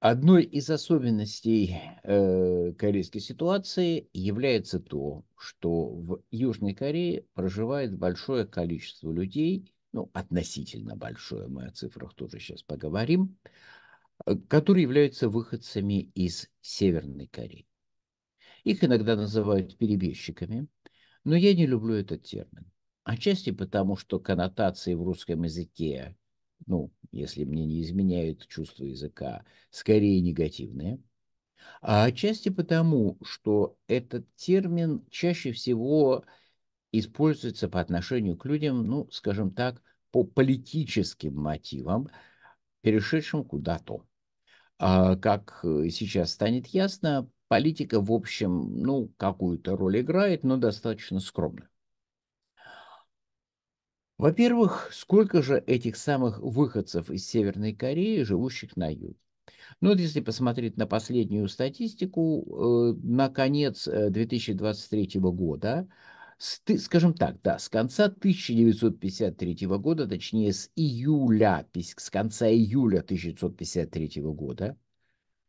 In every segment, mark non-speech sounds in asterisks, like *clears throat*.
Одной из особенностей э, корейской ситуации является то, что в Южной Корее проживает большое количество людей, ну, относительно большое, мы о цифрах тоже сейчас поговорим, э, которые являются выходцами из Северной Кореи. Их иногда называют перебежчиками, но я не люблю этот термин. Отчасти потому, что коннотации в русском языке, ну, если мне не изменяет чувство языка, скорее негативное, а отчасти потому, что этот термин чаще всего используется по отношению к людям, ну, скажем так, по политическим мотивам, перешедшим куда-то. А, как э, сейчас станет ясно, политика, в общем, ну, какую-то роль играет, но достаточно скромно. Во-первых, сколько же этих самых выходцев из Северной Кореи, живущих на юге? Ну вот если посмотреть на последнюю статистику, э, на конец 2023 э, года, с, скажем так, да, с конца 1953 года, точнее с июля, с конца июля 1953 года,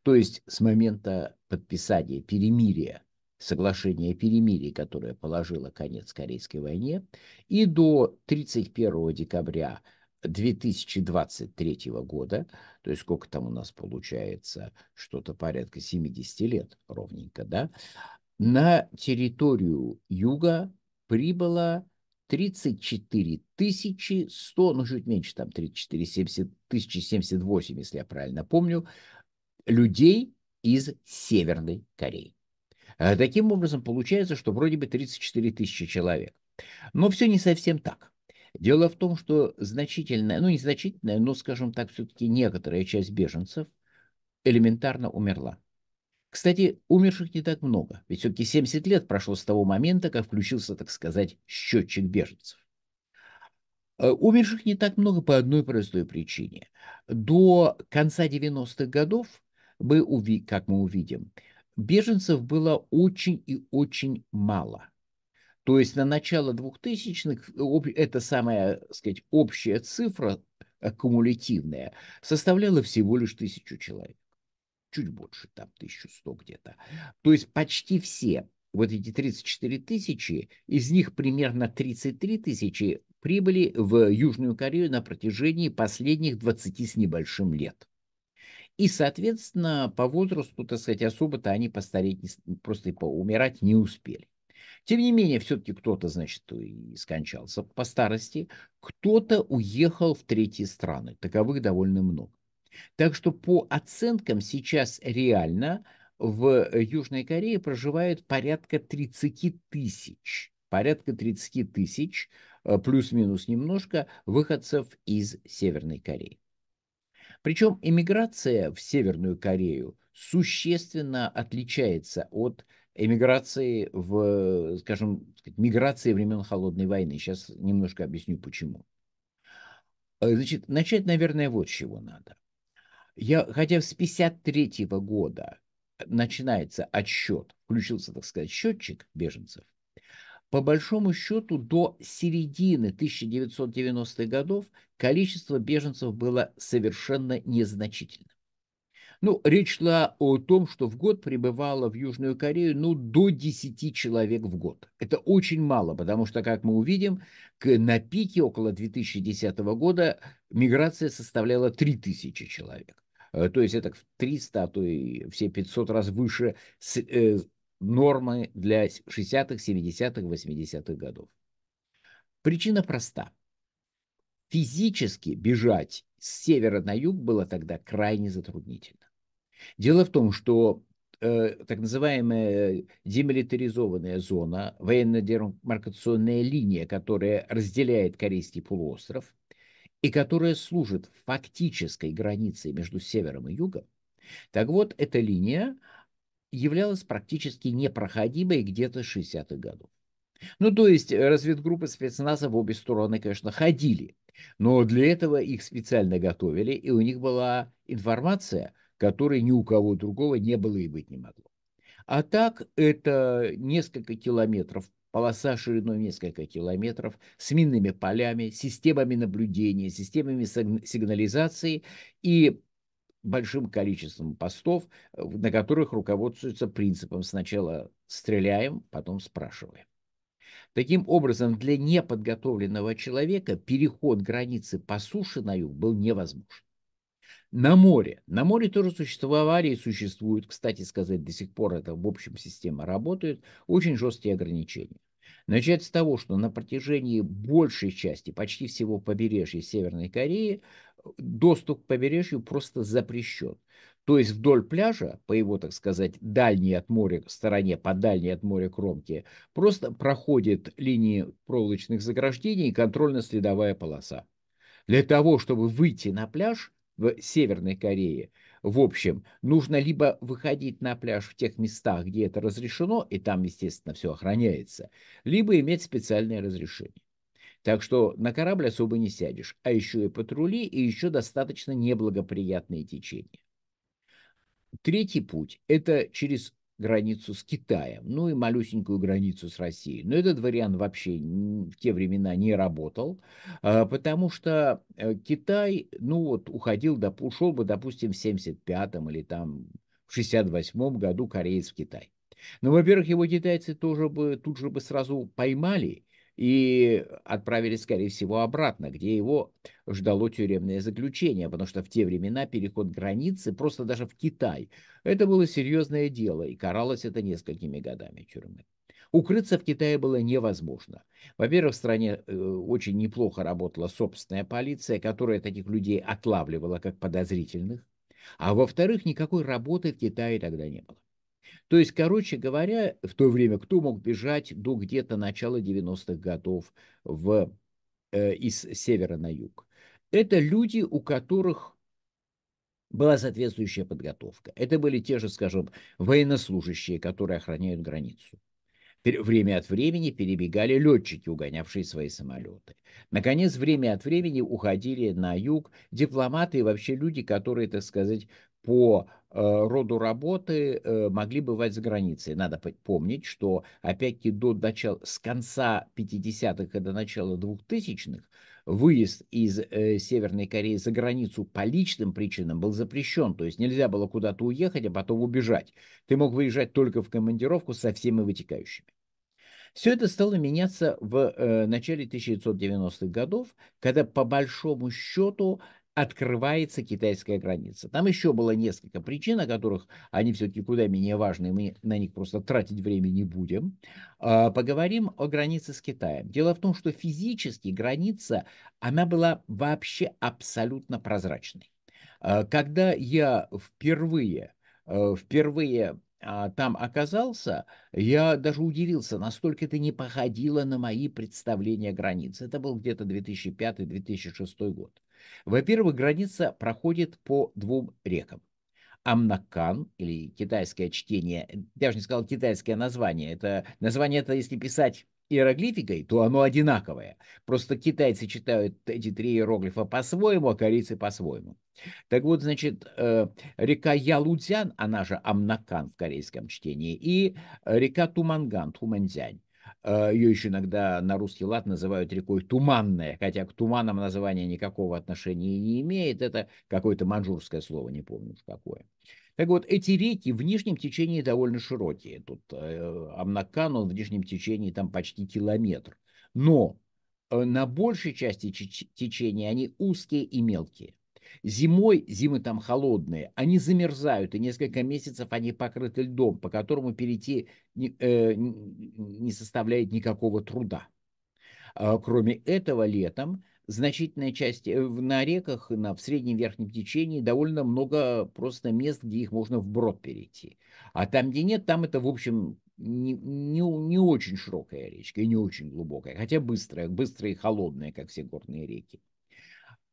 то есть с момента подписания перемирия соглашение о перемирии, которое положило конец Корейской войне, и до 31 декабря 2023 года, то есть сколько там у нас получается, что-то порядка 70 лет ровненько, да, на территорию юга прибыло 34 100, ну чуть меньше, там 34 70, 1078, если я правильно помню, людей из Северной Кореи. Э, таким образом, получается, что вроде бы 34 тысячи человек. Но все не совсем так. Дело в том, что значительная, ну не значительная, но, скажем так, все-таки некоторая часть беженцев элементарно умерла. Кстати, умерших не так много, ведь все-таки 70 лет прошло с того момента, как включился, так сказать, счетчик беженцев. Э, умерших не так много по одной простой причине. До конца 90-х годов мы, как мы увидим, беженцев было очень и очень мало. То есть на начало 2000-х э, эта самая, так сказать, общая цифра аккумулятивная э, составляла всего лишь тысячу человек. Чуть больше, там 1100 где-то. То есть почти все вот эти 34 тысячи, из них примерно 33 тысячи прибыли в Южную Корею на протяжении последних 20 с небольшим лет. И, соответственно, по возрасту, так сказать, особо-то они постареть, не, просто и умирать не успели. Тем не менее, все-таки кто-то, значит, и скончался по старости, кто-то уехал в третьи страны. Таковых довольно много. Так что по оценкам сейчас реально в Южной Корее проживает порядка 30 тысяч, порядка 30 тысяч, э, плюс-минус немножко, выходцев из Северной Кореи. Причем эмиграция в Северную Корею существенно отличается от эмиграции в, скажем, миграции времен Холодной войны. Сейчас немножко объясню, почему. Э, значит, начать, наверное, вот с чего надо. Я, хотя с 1953 года начинается отсчет, включился, так сказать, счетчик беженцев, по большому счету до середины 1990-х годов количество беженцев было совершенно незначительным. Ну, речь шла о том, что в год прибывало в Южную Корею ну, до 10 человек в год. Это очень мало, потому что, как мы увидим, к, на пике около 2010 года миграция составляла 3000 человек. Э, то есть это в 300, а то и все 500 раз выше э, нормы для 60-х, 70-х, 80-х годов. Причина проста. Физически бежать с севера на юг было тогда крайне затруднительно. Дело в том, что э, так называемая демилитаризованная зона, военно-демаркационная линия, которая разделяет Корейский полуостров и которая служит фактической границей между севером и югом, так вот, эта линия являлась практически непроходимой где-то 60-х годов. Ну, то есть э, разведгруппы спецназа в обе стороны, конечно, ходили, но для этого их специально готовили, и у них была информация, которой ни у кого другого не было и быть не могло. А так это несколько километров, полоса шириной несколько километров, с минными полями, системами наблюдения, системами сигнализации и большим количеством постов, э, на которых руководствуются принципом сначала стреляем, потом спрашиваем. Таким образом, для неподготовленного человека переход границы по суше на юг был невозможен. На море. На море тоже существовали и существуют, кстати сказать, до сих пор это в общем система работает, очень жесткие ограничения. Начать с того, что на протяжении большей части, почти всего побережья Северной Кореи, доступ к побережью просто запрещен. То есть вдоль пляжа, по его, так сказать, дальней от моря стороне, по дальней от моря кромке, просто проходит линии проволочных заграждений и контрольно-следовая полоса. Для того, чтобы выйти на пляж в Северной Корее – в общем, нужно либо выходить на пляж в тех местах, где это разрешено, и там, естественно, все охраняется, либо иметь специальное разрешение. Так что на корабль особо не сядешь, а еще и патрули, и еще достаточно неблагоприятные течения. Третий путь – это через границу с Китаем, ну и малюсенькую границу с Россией. Но этот вариант вообще в те времена не работал, а, потому что э, Китай, ну вот, уходил, ушел бы, допустим, в 75-м или там в 68-м году кореец в Китай. Но, ну, во-первых, его китайцы тоже бы тут же бы сразу поймали и отправили, скорее всего, обратно, где его ждало тюремное заключение, потому что в те времена переход границы, просто даже в Китай, это было серьезное дело, и каралось это несколькими годами тюрьмы. Укрыться в Китае было невозможно. Во-первых, в стране э, очень неплохо работала собственная полиция, которая таких людей отлавливала как подозрительных. А во-вторых, никакой работы в Китае тогда не было. То есть, короче говоря, в то время кто мог бежать до где-то начала 90-х годов в, э, из севера на юг? Это люди, у которых была соответствующая подготовка. Это были те же, скажем, военнослужащие, которые охраняют границу. Время от времени перебегали летчики, угонявшие свои самолеты. Наконец, время от времени уходили на юг дипломаты и вообще люди, которые, так сказать, по Э, роду работы э, могли бывать за границей. Надо помнить, что опять-таки до начала, с конца 50-х и до начала 2000-х выезд из э, Северной Кореи за границу по личным причинам был запрещен. То есть нельзя было куда-то уехать, а потом убежать. Ты мог выезжать только в командировку со всеми вытекающими. Все это стало меняться в э, начале 1990-х годов, когда по большому счету открывается китайская граница. Там еще было несколько причин, о которых они все-таки куда менее важны, мы на них просто тратить время не будем. А, поговорим о границе с Китаем. Дело в том, что физически граница, она была вообще абсолютно прозрачной. А, когда я впервые, э, впервые а, там оказался, я даже удивился, настолько это не походило на мои представления границ. Это был где-то 2005-2006 год. Во-первых, граница проходит по двум рекам. Амнакан, или китайское чтение, я даже не сказал китайское название, это название это, если писать иероглификой, то оно одинаковое. Просто китайцы читают эти три иероглифа по-своему, а корейцы по-своему. Так вот, значит, э, река Ялудзян, она же Амнакан в корейском чтении, и река Туманган, Туманзянь. Э, Ее еще иногда на русский лад называют рекой Туманная, хотя к туманам название никакого отношения не имеет. Это какое-то манжурское слово, не помню какое. Так вот, эти реки в нижнем течении довольно широкие. Тут э, Амнакан, он в нижнем течении там почти километр. Но э, на большей части течения они узкие и мелкие. Зимой, зимы там холодные, они замерзают, и несколько месяцев они покрыты льдом, по которому перейти не, э, не составляет никакого труда. А, кроме этого, летом значительная часть э, на реках, на, в среднем верхнем течении довольно много просто мест, где их можно вброд перейти. А там, где нет, там это, в общем, не, не, не очень широкая речка и не очень глубокая, хотя быстрая, быстрая и холодная, как все горные реки.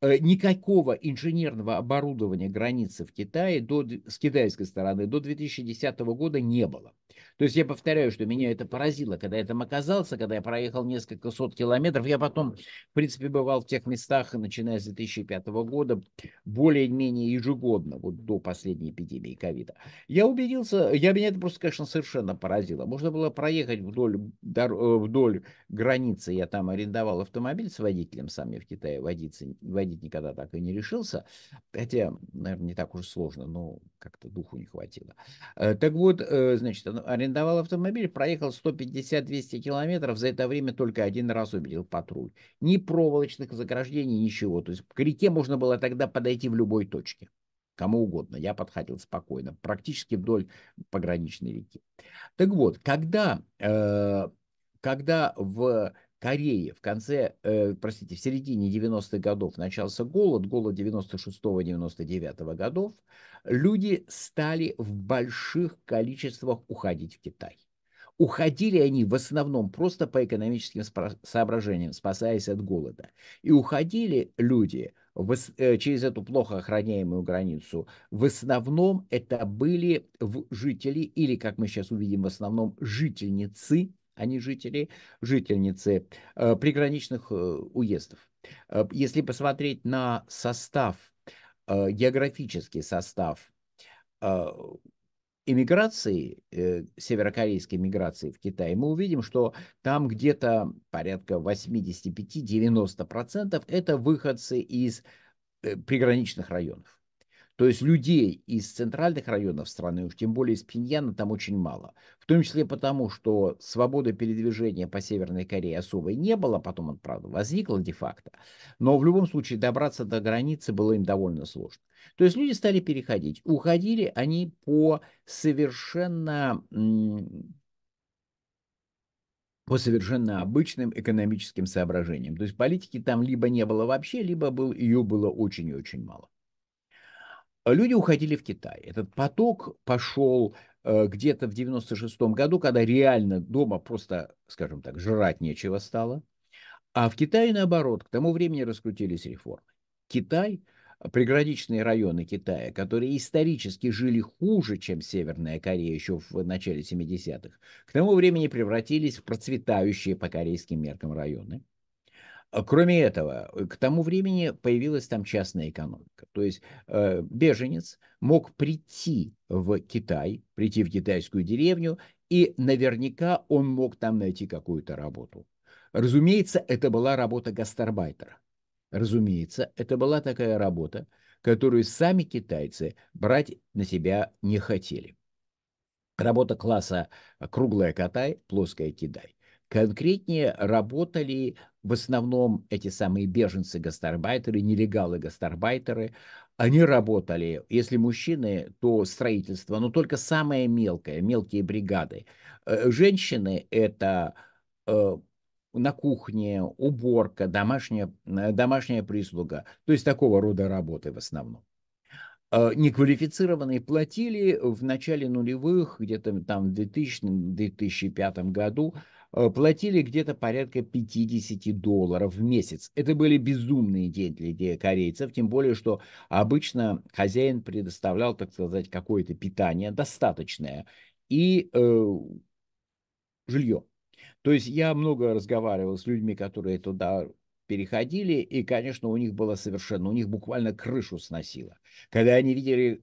Э, никакого инженерного оборудования границы в Китае до, с китайской стороны до 2010 года не было. То есть я повторяю, что меня это поразило, когда я там оказался, когда я проехал несколько сот километров. Я потом, в принципе, бывал в тех местах, начиная с 2005 года, более-менее ежегодно, вот до последней эпидемии ковида. Я убедился, я меня это просто, конечно, совершенно поразило. Можно было проехать вдоль, э, вдоль границы. Я там арендовал автомобиль с водителем сам. Я в Китае водиться, водить никогда так и не решился. Хотя, наверное, не так уж сложно, но как-то духу не хватило. Э, так вот, э, значит, арендовал арендовал автомобиль, проехал 150-200 километров, за это время только один раз увидел патруль. Ни проволочных заграждений, ничего. То есть к реке можно было тогда подойти в любой точке, кому угодно. Я подходил спокойно, практически вдоль пограничной реки. Так вот, когда, э, когда в Корее в конце, э, простите, в середине 90-х годов начался голод, голод 96-99 годов, люди стали в больших количествах уходить в Китай. Уходили они в основном просто по экономическим соображениям, спасаясь от голода. И уходили люди в, э, через эту плохо охраняемую границу. В основном это были жители, или, как мы сейчас увидим, в основном жительницы они а жители, жительницы э, приграничных э, уездов. Э, если посмотреть на состав, географический состав иммиграции, северокорейской иммиграции в Китай, мы увидим, что там где-то порядка 85-90% это выходцы из приграничных районов. То есть людей из центральных районов страны, уж тем более из Пиньяна, там очень мало. В том числе потому, что свободы передвижения по Северной Корее особой не было, потом он, правда, возникла де-факто. Но в любом случае добраться до границы было им довольно сложно. То есть люди стали переходить. Уходили они по совершенно по совершенно обычным экономическим соображениям. То есть политики там либо не было вообще, либо был, ее было очень и очень мало. А люди уходили в Китай. Этот поток пошел э, где-то в 96-м году, когда реально дома просто, скажем так, жрать нечего стало. А в Китае наоборот, к тому времени раскрутились реформы. Китай, приграничные районы Китая, которые исторически жили хуже, чем Северная Корея еще в начале 70-х, к тому времени превратились в процветающие по корейским меркам районы. А кроме этого, э, к тому времени появилась там частная экономика. То есть э, беженец мог прийти в Китай, прийти в китайскую деревню, и наверняка он мог там найти какую-то работу. Разумеется, это была работа гастарбайтера. Разумеется, это была такая работа, которую сами китайцы брать на себя не хотели. Работа класса «круглая катай, плоская кидай». Конкретнее работали в основном эти самые беженцы-гастарбайтеры, нелегалы-гастарбайтеры. Они работали, если мужчины, то строительство, но только самое мелкое, мелкие бригады. Э, женщины – это э, на кухне, уборка, домашняя, э, домашняя прислуга. То есть такого рода работы в основном. Неквалифицированные платили в начале нулевых, где-то там в 2000-2005 году, Э, платили где-то порядка 50 долларов в месяц. Это были безумные деньги для корейцев, тем более, что обычно хозяин предоставлял, так сказать, какое-то питание достаточное и э, жилье. То есть я много разговаривал с людьми, которые туда переходили, и, конечно, у них было совершенно, у них буквально крышу сносило. Когда они видели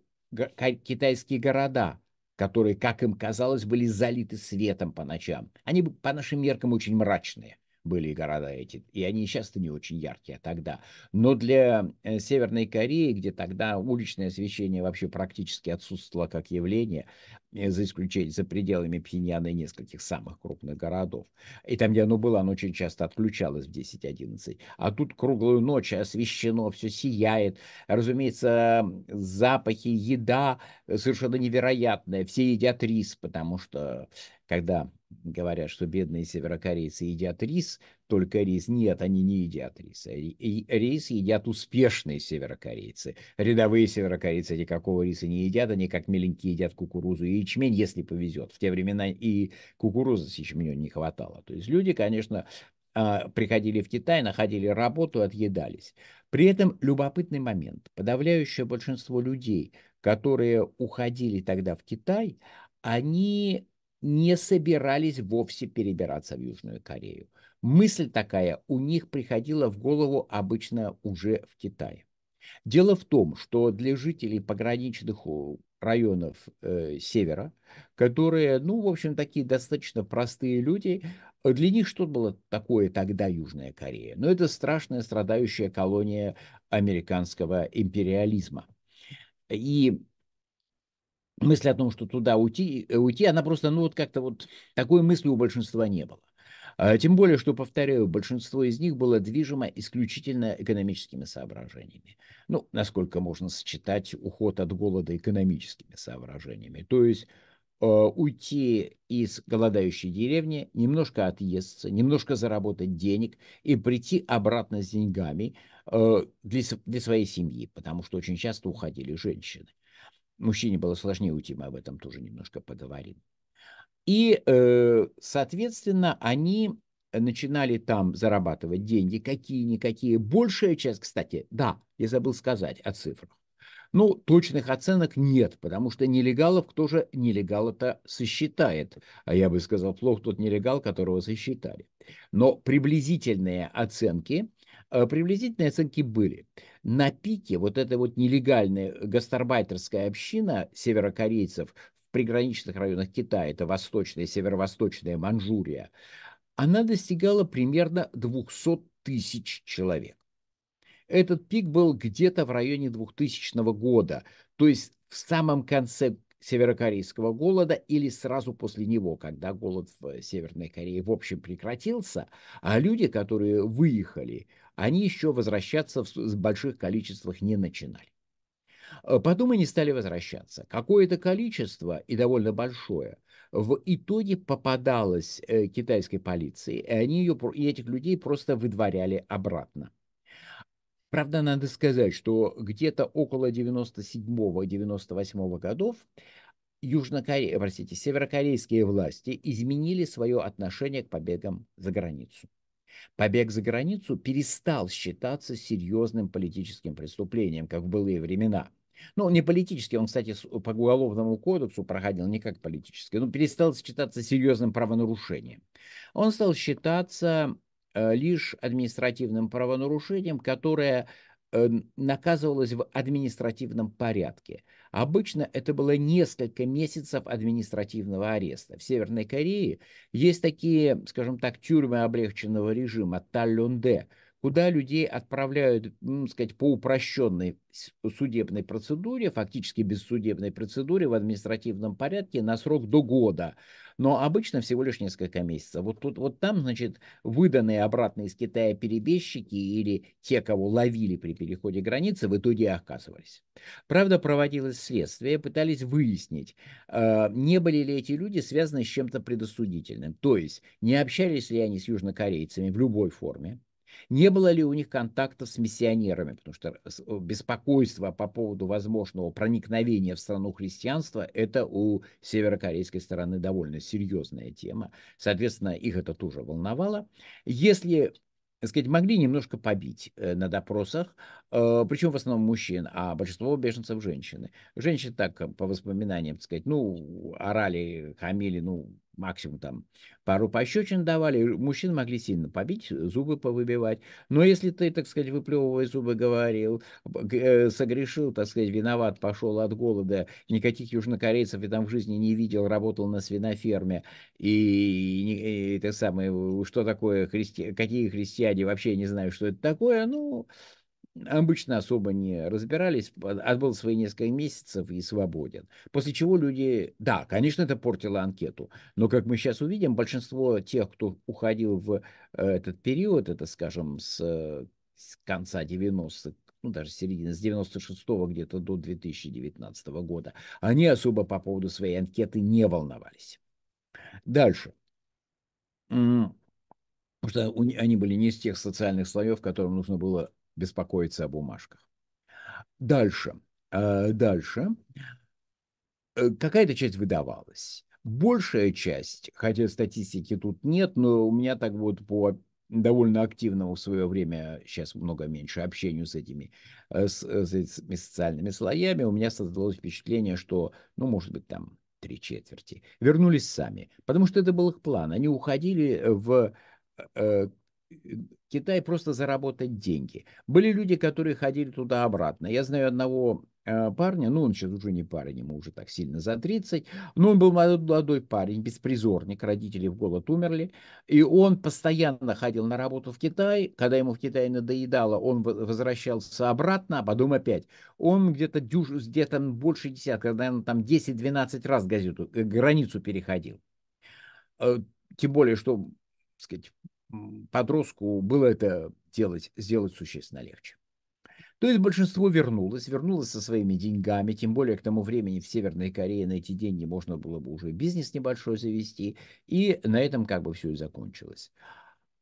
китайские города, которые, как им казалось, были залиты светом по ночам. Они по нашим меркам очень мрачные были города эти, и они часто не очень яркие тогда. Но для э, Северной Кореи, где тогда уличное освещение вообще практически отсутствовало как явление, э, за исключением, за пределами Пхеньяна и нескольких самых крупных городов. И там, где оно было, оно очень часто отключалось в 10-11. А тут круглую ночь освещено, все сияет. Разумеется, запахи, еда э, совершенно невероятная. Все едят рис, потому что когда говорят, что бедные северокорейцы едят рис, только рис. Нет, они не едят рис. А рис едят успешные северокорейцы. Рядовые северокорейцы никакого риса не едят, они как миленькие едят кукурузу и ячмень, если повезет. В те времена и кукурузы с ячменем не хватало. То есть люди, конечно, а, приходили в Китай, находили работу, отъедались. При этом любопытный момент. Подавляющее большинство людей, которые уходили тогда в Китай, они не собирались вовсе перебираться в Южную Корею. Мысль такая у них приходила в голову обычно уже в Китае. Дело в том, что для жителей пограничных районов э, севера, которые, ну, в общем, такие достаточно простые люди, для них что было такое тогда Южная Корея? Ну, это страшная страдающая колония американского империализма. И мысль о том, что туда уйти, э, уйти она просто, ну вот как-то вот такой мысли у большинства не было. А, тем более, что, повторяю, большинство из них было движимо исключительно экономическими соображениями. Ну, насколько можно сочетать уход от голода экономическими соображениями. То есть э, уйти из голодающей деревни, немножко отъесться, немножко заработать денег и прийти обратно с деньгами э, для, для своей семьи, потому что очень часто уходили женщины. Мужчине было сложнее уйти, мы об этом тоже немножко поговорим. И, э, соответственно, они начинали там зарабатывать деньги, какие-никакие. Большая часть, кстати, да, я забыл сказать о цифрах. Ну, точных оценок нет, потому что нелегалов, кто же нелегала-то сосчитает? А я бы сказал, плохо тот нелегал, которого сосчитали. Но приблизительные оценки, э, приблизительные оценки были на пике вот эта вот нелегальная э, гастарбайтерская община северокорейцев в приграничных районах Китая, это восточная северо-восточная Манчжурия, она достигала примерно 200 тысяч человек. Этот пик был где-то в районе 2000 года, то есть в самом конце северокорейского голода или сразу после него, когда голод в э, Северной Корее в общем прекратился, а люди, которые выехали, они еще возвращаться в больших количествах не начинали. А потом они стали возвращаться. Какое-то количество, и довольно большое, в итоге попадалось э, китайской полиции, и они ее, и этих людей просто выдворяли обратно. Правда, надо сказать, что где-то около 97-98 годов Южнокоре... простите, северокорейские власти изменили свое отношение к побегам за границу. Побег за границу перестал считаться серьезным политическим преступлением, как в былые времена. Ну, не политический, он, кстати, по уголовному кодексу проходил не как политический, но перестал считаться серьезным правонарушением. Он стал считаться Э, лишь административным правонарушением, которое э, наказывалось в административном порядке. Обычно это было несколько месяцев административного ареста. В Северной Корее есть такие, скажем так, тюрьмы облегченного режима, талюнде – куда людей отправляют, ну, сказать, по упрощенной судебной процедуре, фактически без судебной процедуры в административном порядке на срок до года, но обычно всего лишь несколько месяцев. Вот тут, вот там, значит, выданные обратно из Китая перебежчики или те, кого ловили при переходе границы, в итоге оказывались. Правда, проводилось следствие, пытались выяснить, э, не были ли эти люди связаны с чем-то предосудительным, то есть не общались ли они с южнокорейцами в любой форме, не было ли у них контактов с миссионерами? Потому что беспокойство по поводу возможного проникновения в страну христианства – это у северокорейской стороны довольно серьезная тема. Соответственно, их это тоже волновало. Если так сказать, могли немножко побить э, на допросах, э, причем в основном мужчин, а большинство беженцев женщины. Женщины так, э, по воспоминаниям, так сказать, ну, орали, хамили, ну, максимум там пару пощечин давали, мужчин могли сильно побить, э, зубы повыбивать. Но если ты, так сказать, выплевывая зубы, говорил, э, согрешил, так сказать, виноват, пошел от голода, никаких южнокорейцев я там в жизни не видел, работал на свиноферме, и, и, и, и так самое, э, что такое, христи... какие христиане, вообще не знаю, что это такое, ну... Но обычно особо не разбирались, а, отбыл свои несколько месяцев и свободен. После чего люди, да, конечно, это портило анкету, но, как мы сейчас увидим, большинство тех, кто уходил в э, этот период, это, скажем, с, э, с конца 90-х, ну, даже середины, с 96 -го где-то до 2019 -го года, они особо по поводу своей анкеты не волновались. Дальше. Потому что они были не из тех социальных слоев, которым нужно было беспокоиться о бумажках. Дальше. Э, дальше. Э, какая-то часть выдавалась. Большая часть, хотя статистики тут нет, но у меня так вот по довольно активному в свое время, сейчас много меньше общению с этими, э, с, с этими социальными слоями, у меня создалось впечатление, что, ну, может быть, там три четверти вернулись сами, потому что это был их план. Они уходили в Э, Китай просто заработать деньги. Были люди, которые ходили туда-обратно. Я знаю одного э, парня, ну он сейчас уже не парень, ему уже так сильно за 30, но он был молодой парень, беспризорник, родители в голод умерли, и он постоянно ходил на работу в Китай, когда ему в Китае надоедало, он возвращался обратно, а потом опять. Он где-то дюж, где-то больше десятка, наверное, там 10-12 раз газету, э, границу переходил. Тем более, что сказать, подростку было это делать, сделать существенно легче. То есть большинство вернулось, вернулось со своими деньгами, тем более к тому времени в Северной Корее на эти деньги можно было бы уже бизнес небольшой завести, и на этом как бы все и закончилось.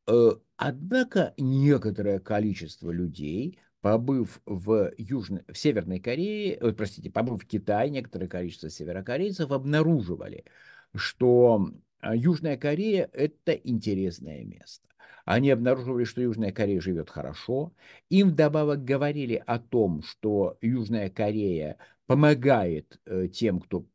Э, однако некоторое количество людей, побыв в, Южной, в Северной Корее, ой, простите, побыв в Китае, некоторое количество северокорейцев обнаруживали, что а Южная Корея – это интересное место. Они обнаруживали, что Южная Корея живет хорошо. Им вдобавок говорили о том, что Южная Корея помогает э, тем, кто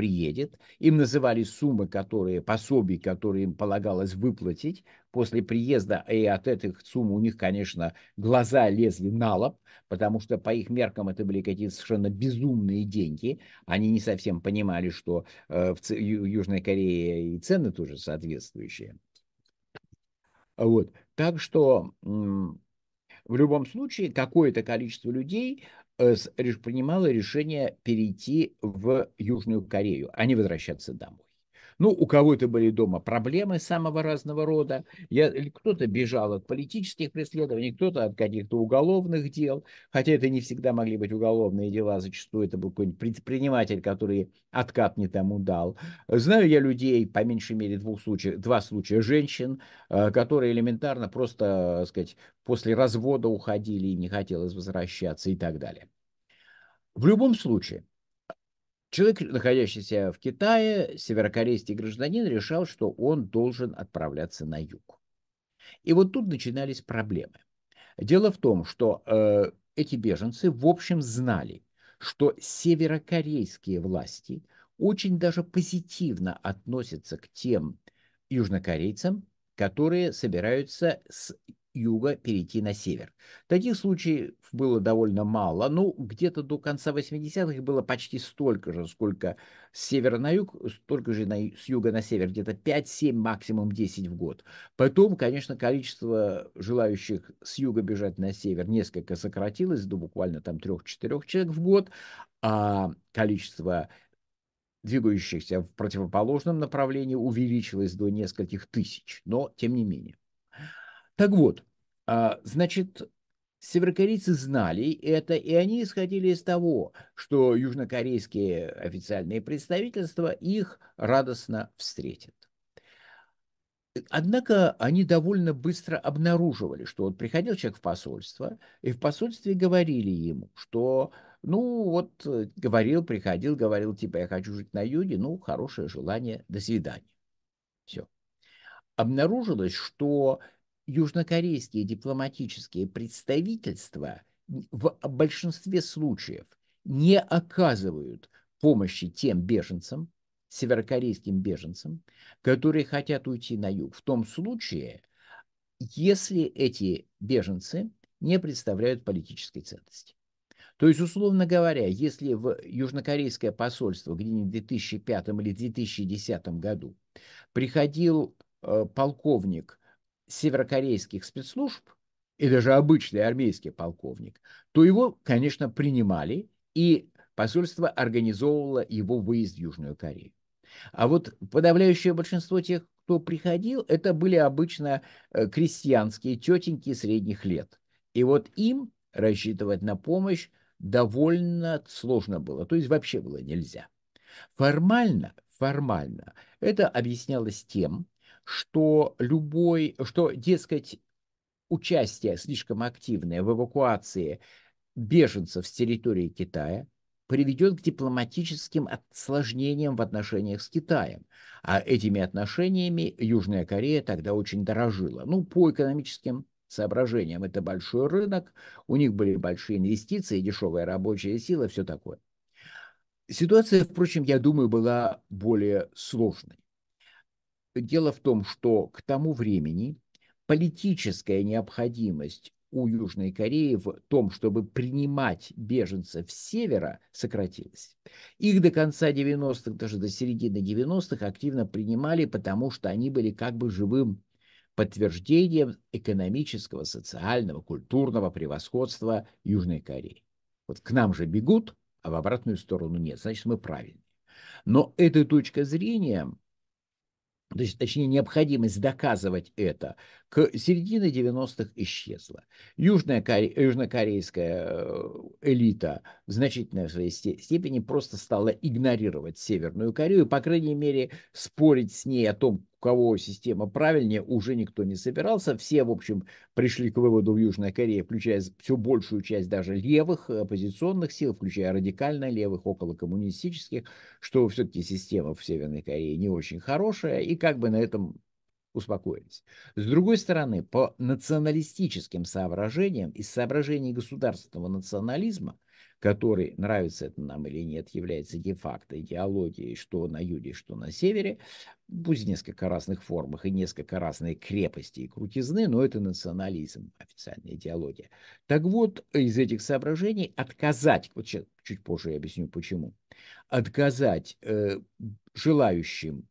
приедет. Им называли суммы, которые, пособий, которые им полагалось выплатить после приезда. И от этих сумм у них, конечно, глаза лезли на лоб, потому что по их меркам это были какие-то совершенно безумные деньги. Они не совсем понимали, что э, в Южной Корее и цены тоже соответствующие. Вот. Так что в любом случае какое-то количество людей Э, принимала решение перейти в Южную Корею, а не возвращаться домой. Ну, у кого-то были дома проблемы самого разного рода. Я, кто-то бежал от политических преследований, кто-то от каких-то уголовных дел. Хотя это не всегда могли быть уголовные дела. Зачастую это был какой-нибудь предприниматель, который откат не тому дал. Знаю я людей, по меньшей мере, двух случаев, два случая женщин, э, которые элементарно просто, так э, сказать, после развода уходили и не хотелось возвращаться и так далее. В любом случае, Человек, находящийся в Китае, северокорейский гражданин, решал, что он должен отправляться на юг. И вот тут начинались проблемы. Дело в том, что э, эти беженцы, в общем, знали, что северокорейские власти очень даже позитивно относятся к тем южнокорейцам, которые собираются с юга перейти на север. Таких случаев было довольно мало. Ну, где-то до конца 80-х было почти столько же, сколько с севера на юг, столько же на, с юга на север, где-то 5-7, максимум 10 в год. Потом, конечно, количество желающих с юга бежать на север несколько сократилось до буквально там 3-4 человек в год, а количество двигающихся в противоположном направлении увеличилось до нескольких тысяч, но тем не менее. Так вот, а, значит, северокорейцы знали это, и они исходили из того, что южнокорейские официальные представительства их радостно встретят. Однако они довольно быстро обнаруживали, что вот приходил человек в посольство, и в посольстве говорили ему, что, ну, вот говорил, приходил, говорил, типа, я хочу жить на юге, ну, хорошее желание, до свидания. Все. Обнаружилось, что южнокорейские дипломатические представительства в большинстве случаев не оказывают помощи тем беженцам, северокорейским беженцам, которые хотят уйти на юг, в том случае, если эти беженцы не представляют политической ценности. То есть, условно говоря, если в южнокорейское посольство где-нибудь в 2005 или 2010 году приходил э, полковник северокорейских спецслужб и даже обычный армейский полковник, то его, конечно, принимали, и посольство организовывало его выезд в Южную Корею. А вот подавляющее большинство тех, кто приходил, это были обычно э, крестьянские тетеньки средних лет. И вот им рассчитывать на помощь довольно сложно было, то есть вообще было нельзя. Формально, формально это объяснялось тем, что любой, что, дескать, участие слишком активное в эвакуации беженцев с территории Китая приведет к дипломатическим осложнениям в отношениях с Китаем. А этими отношениями Южная Корея тогда очень дорожила. Ну, по экономическим соображениям. Это большой рынок, у них были большие инвестиции, дешевая рабочая сила, все такое. Ситуация, впрочем, я думаю, была более сложной дело в том, что к тому времени политическая необходимость у Южной Кореи в том, чтобы принимать беженцев с севера, сократилась. Их до конца 90-х, даже до середины 90-х активно принимали, потому что они были как бы живым подтверждением экономического, социального, культурного превосходства Южной Кореи. Вот к нам же бегут, а в обратную сторону нет. Значит, мы правильные. Но эта точка зрения то есть, точнее, необходимость доказывать это, к середине 90-х исчезла. Южная, Коре... южнокорейская э, элита в значительной своей степени просто стала игнорировать Северную Корею, по крайней мере, спорить с ней о том, кого система правильнее, уже никто не собирался. Все, в общем, пришли к выводу в Южной Корее, включая всю большую часть даже левых оппозиционных сил, включая радикально левых, около коммунистических, что все-таки система в Северной Корее не очень хорошая, и как бы на этом успокоились. С другой стороны, по националистическим соображениям, и соображениям государственного национализма – который, нравится это нам или нет, является де-факто идеологией, что на юге, что на севере, пусть в несколько разных формах и несколько разной крепости и крутизны, но это национализм, официальная идеология. Так вот, из этих соображений отказать, вот сейчас чуть позже я объясню почему, отказать э, желающим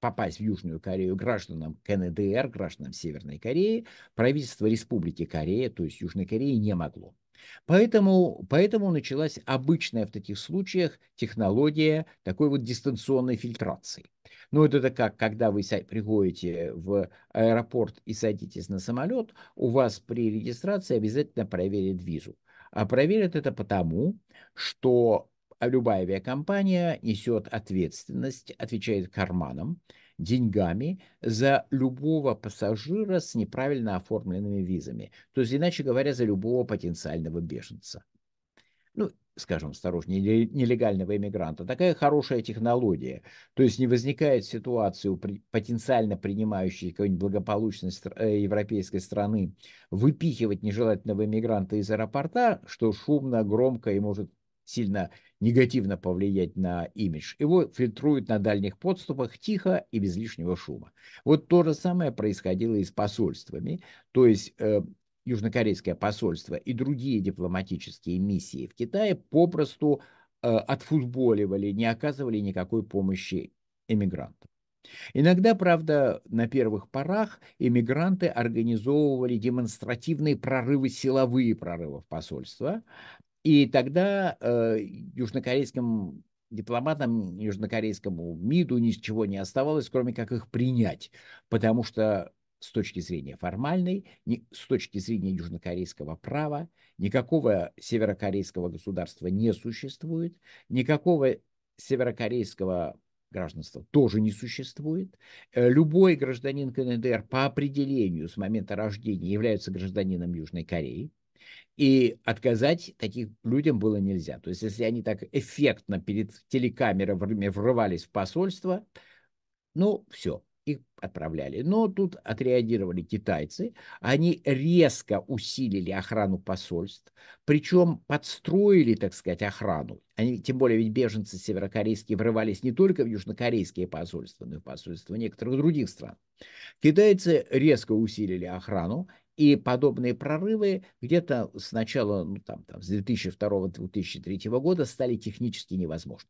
попасть в Южную Корею гражданам КНДР, гражданам Северной Кореи, правительство Республики Корея, то есть Южной Кореи, не могло. Поэтому, поэтому началась обычная в таких случаях технология такой вот дистанционной фильтрации. Ну, это как, когда вы приходите в аэропорт и садитесь на самолет, у вас при регистрации обязательно проверят визу. А проверят это потому, что любая авиакомпания несет ответственность, отвечает карманом деньгами за любого пассажира с неправильно оформленными визами. То есть, иначе говоря, за любого потенциального беженца. Ну, скажем, осторожнее, нелегального иммигранта. Такая хорошая технология. То есть не возникает ситуации у потенциально принимающей какой-нибудь благополучной э, европейской страны выпихивать нежелательного иммигранта из аэропорта, что шумно, громко и может сильно негативно повлиять на имидж. Его фильтруют на дальних подступах тихо и без лишнего шума. Вот то же самое происходило и с посольствами. То есть э, южнокорейское посольство и другие дипломатические миссии в Китае попросту э, отфутболивали, не оказывали никакой помощи эмигрантам. Иногда, правда, на первых порах эмигранты организовывали демонстративные прорывы, силовые прорывы в посольство, и тогда э, южнокорейским дипломатам, южнокорейскому МИДу ничего не оставалось, кроме как их принять, потому что с точки зрения формальной, ни, с точки зрения южнокорейского права, никакого северокорейского государства не существует, никакого северокорейского гражданства тоже не существует. Э, любой гражданин КНДР по определению с момента рождения является гражданином Южной Кореи. И отказать таких людям было нельзя. То есть, если они так эффектно перед телекамерами врывались в посольство, ну, все, их отправляли. Но тут отреагировали китайцы. Они резко усилили охрану посольств, причем подстроили, так сказать, охрану. Они, тем более, ведь беженцы северокорейские врывались не только в южнокорейские посольства, но и в посольства некоторых других стран. Китайцы резко усилили охрану, и подобные прорывы где-то с начала, ну, там, там, с 2002-2003 года стали технически невозможны.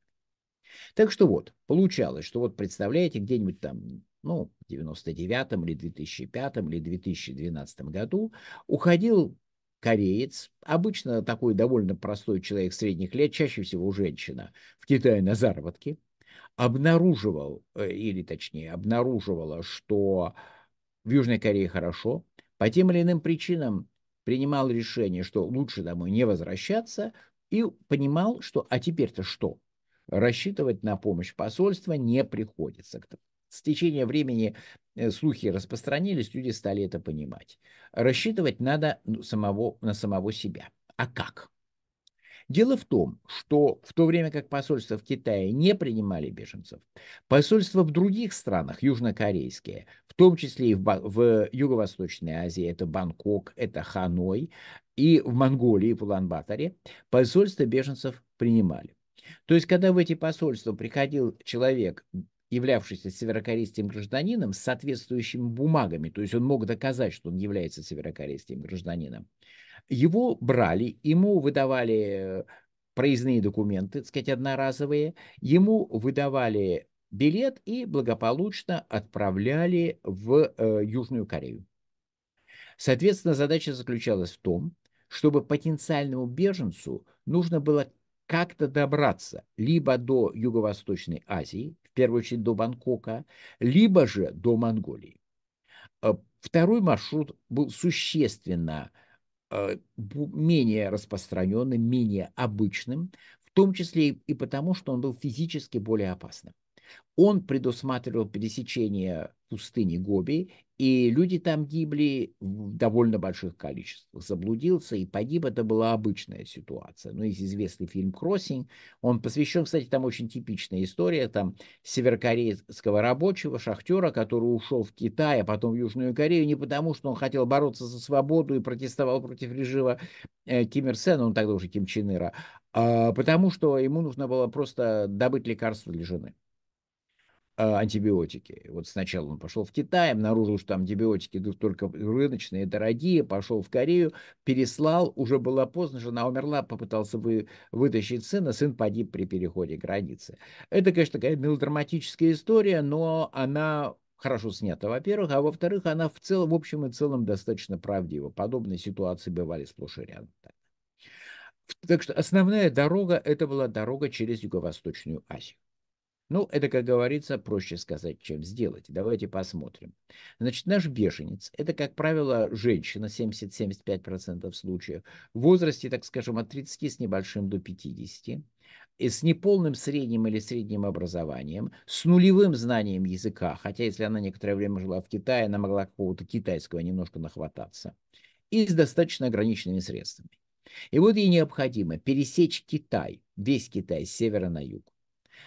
Так что вот, получалось, что вот представляете, где-нибудь там, ну, в 99 или 2005 или 2012 году уходил кореец, обычно такой довольно простой человек средних лет, чаще всего женщина, в Китае на заработки, обнаруживал, э, или точнее, обнаруживала, что в Южной Корее хорошо, по тем или иным причинам принимал решение, что лучше домой не возвращаться, и понимал, что а теперь-то что? Рассчитывать на помощь посольства не приходится. С течением времени э, слухи распространились, люди стали это понимать. Рассчитывать надо ну, самого, на самого себя. А как? Дело в том, что в то время как посольства в Китае не принимали беженцев, посольства в других странах, южнокорейские, в том числе и в, в Юго-Восточной Азии, это Бангкок, это Ханой, и в Монголии, в Улан-Баторе, посольства беженцев принимали. То есть, когда в эти посольства приходил человек, являвшийся северокорейским гражданином с соответствующими бумагами, то есть он мог доказать, что он является северокорейским гражданином, его брали, ему выдавали э, проездные документы, так сказать, одноразовые, ему выдавали билет и благополучно отправляли в э, Южную Корею. Соответственно, задача заключалась в том, чтобы потенциальному беженцу нужно было как-то добраться либо до Юго-Восточной Азии, в первую очередь до Бангкока, либо же до Монголии. Э, второй маршрут был существенно Э, менее распространенным, менее обычным, в том числе и потому, что он был физически более опасным. Он предусматривал пересечение пустыни Гоби, и люди там гибли в довольно больших количествах. Заблудился и погиб, это была обычная ситуация. Ну, есть известный фильм «Кроссинг», он посвящен, кстати, там очень типичная история, там северокорейского рабочего, шахтера, который ушел в Китай, а потом в Южную Корею, не потому, что он хотел бороться за свободу и протестовал против режима э, Ким Ир Сена, он тогда уже Ким Чен Ира, а потому что ему нужно было просто добыть лекарства для жены. А, антибиотики. Вот сначала он пошел в Китай, обнаружил, что там антибиотики идут только рыночные, дорогие, пошел в Корею, переслал, уже было поздно, жена умерла, попытался вы, вытащить сына, сын погиб при переходе границы. Это, конечно, такая мелодраматическая история, но она хорошо снята, во-первых, а во-вторых, она в целом, в общем и целом достаточно правдива. Подобные ситуации бывали сплошь и рядом. Так что основная дорога, это была дорога через Юго-Восточную Азию. Ну, это, как говорится, проще сказать, чем сделать. Давайте посмотрим. Значит, наш беженец – это, как правило, женщина, 70-75% случаев, в возрасте, так скажем, от 30 с небольшим до 50, и с неполным средним или средним образованием, с нулевым знанием языка, хотя если она некоторое время жила в Китае, она могла какого-то китайского немножко нахвататься, и с достаточно ограниченными средствами. И вот ей необходимо пересечь Китай, весь Китай с севера на юг,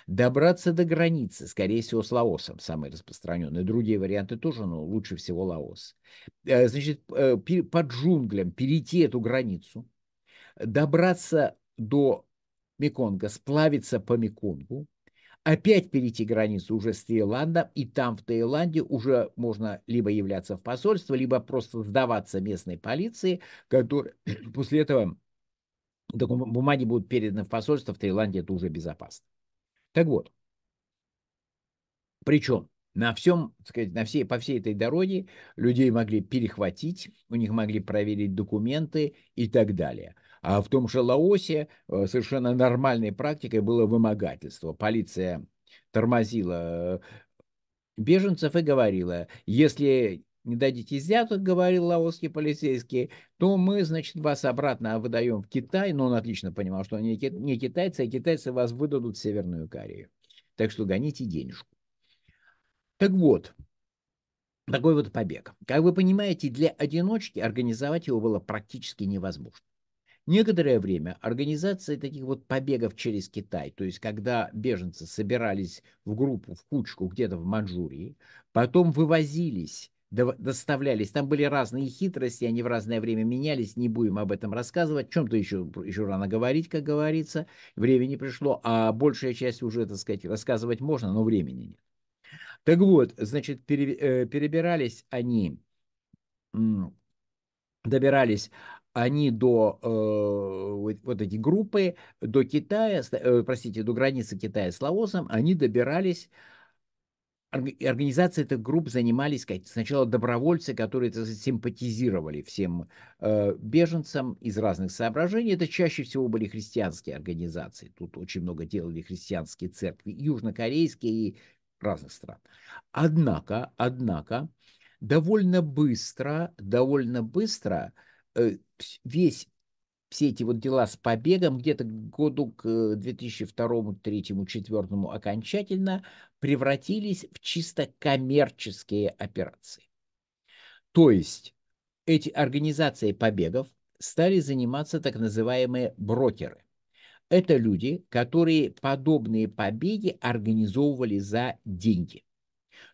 Добраться до границы, скорее всего, с Лаосом, самый распространенный. Другие варианты тоже, но лучше всего Лаос. Э, значит, э, под джунглям перейти эту границу, добраться до Меконга, сплавиться по Меконгу, опять перейти границу уже с Таиландом, и там в Таиланде уже можно либо являться в посольство, либо просто сдаваться местной полиции, которая *clears throat* после этого бумаги будут переданы в посольство, в Таиланде это уже безопасно. Так вот, причем на всем, сказать, на всей, по всей этой дороге людей могли перехватить, у них могли проверить документы и так далее. А в том же Лаосе э, совершенно нормальной практикой было вымогательство. Полиция тормозила э, беженцев и говорила, если не дадите взяток, говорил лаосский полицейский, то мы, значит, вас обратно выдаем в Китай. Но он отлично понимал, что они не китайцы, а китайцы вас выдадут в Северную Корею. Так что гоните денежку. Так вот, такой вот побег. Как вы понимаете, для одиночки организовать его было практически невозможно. Некоторое время организация таких вот побегов через Китай, то есть когда беженцы собирались в группу, в кучку где-то в Манчжурии, потом вывозились доставлялись. Там были разные хитрости, они в разное время менялись, не будем об этом рассказывать. Чем-то еще, еще рано говорить, как говорится, времени пришло, а большая часть уже, так сказать, рассказывать можно, но времени нет. Так вот, значит, э, перебирались они, добирались они до э, вот эти группы, до Китая, э, простите, до границы Китая с Лаосом, они добирались организации этих групп занимались как, сначала добровольцы, которые симпатизировали всем э, беженцам из разных соображений. Это чаще всего были христианские организации. Тут очень много делали христианские церкви, южнокорейские и разных стран. Однако, однако, довольно быстро, довольно быстро э, весь все эти вот дела с побегом где-то к году к 2002, 2003, 2004 окончательно превратились в чисто коммерческие операции. То есть эти организации побегов стали заниматься так называемые брокеры. Это люди, которые подобные побеги организовывали за деньги.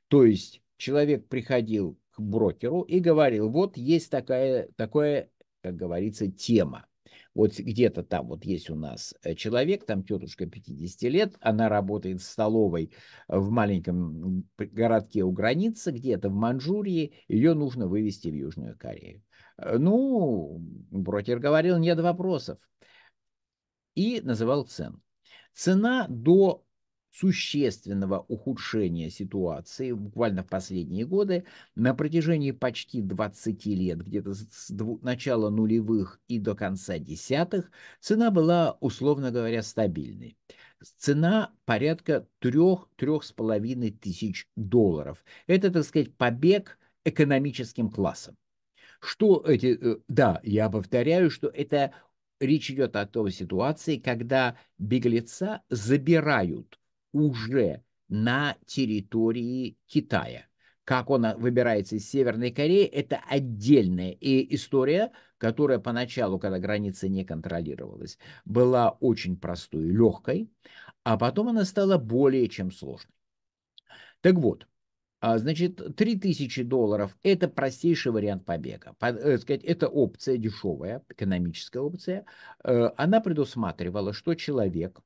То есть человек приходил к брокеру и говорил, вот есть такая, такое, как говорится, тема. Вот где-то там вот есть у нас э, человек, там тетушка 50 лет, она работает в столовой э, в маленьком городке у границы, где-то в Манчжурии, ее нужно вывести в Южную Корею. Э, ну, Брокер говорил, нет вопросов. И называл цену. Цена до существенного ухудшения ситуации буквально в последние годы. На протяжении почти 20 лет, где-то с начала нулевых и до конца десятых, цена была, условно говоря, стабильной. Цена порядка 3-3,5 тысяч долларов. Это, так сказать, побег экономическим классом. Что эти... Э, да, я повторяю, что это речь идет о той ситуации, когда беглеца забирают уже на территории Китая. Как он а, выбирается из Северной Кореи, это отдельная и история, которая поначалу, когда граница не контролировалась, была очень простой и легкой, а потом она стала более чем сложной. Так вот, а, Значит, 3000 долларов – это простейший вариант побега. Э, сказать, это опция дешевая, экономическая опция. Э, она предусматривала, что человек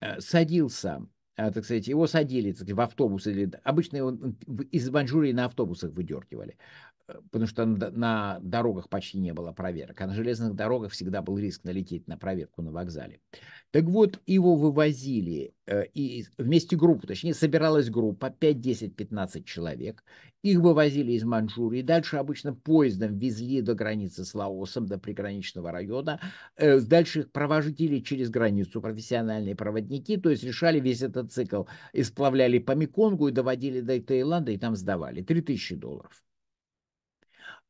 Э, садился, э, так сказать, его садили так сказать, в автобус, или обычно его э, из Маньчжурии на автобусах выдергивали потому что на дорогах почти не было проверок, а на железных дорогах всегда был риск налететь на проверку на вокзале. Так вот, его вывозили, э, и вместе группу, точнее, собиралась группа 5, 10, 15 человек, их вывозили из Манчжурии, дальше обычно поездом везли до границы с Лаосом, до приграничного района, э, дальше их провождили через границу профессиональные проводники, то есть решали весь этот цикл, исплавляли по Меконгу и доводили до Таиланда, и там сдавали 3000 долларов.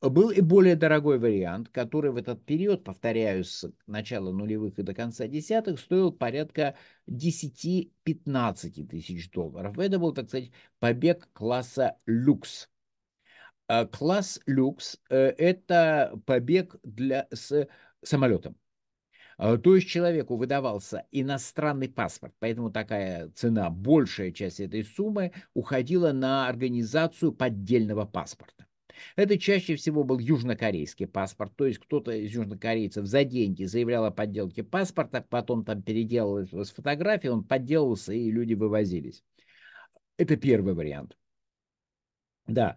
Был и более дорогой вариант, который в этот период, повторяю, с начала нулевых и до конца десятых, стоил порядка 10-15 тысяч долларов. Это был, так сказать, побег класса люкс. А класс люкс э, – это побег для, с самолетом. А, то есть человеку выдавался иностранный паспорт, поэтому такая цена, большая часть этой суммы уходила на организацию поддельного паспорта. Это чаще всего был южнокорейский паспорт, то есть кто-то из южнокорейцев за деньги заявлял о подделке паспорта, потом там с фотография, он подделывался и люди вывозились. Это первый вариант. Да.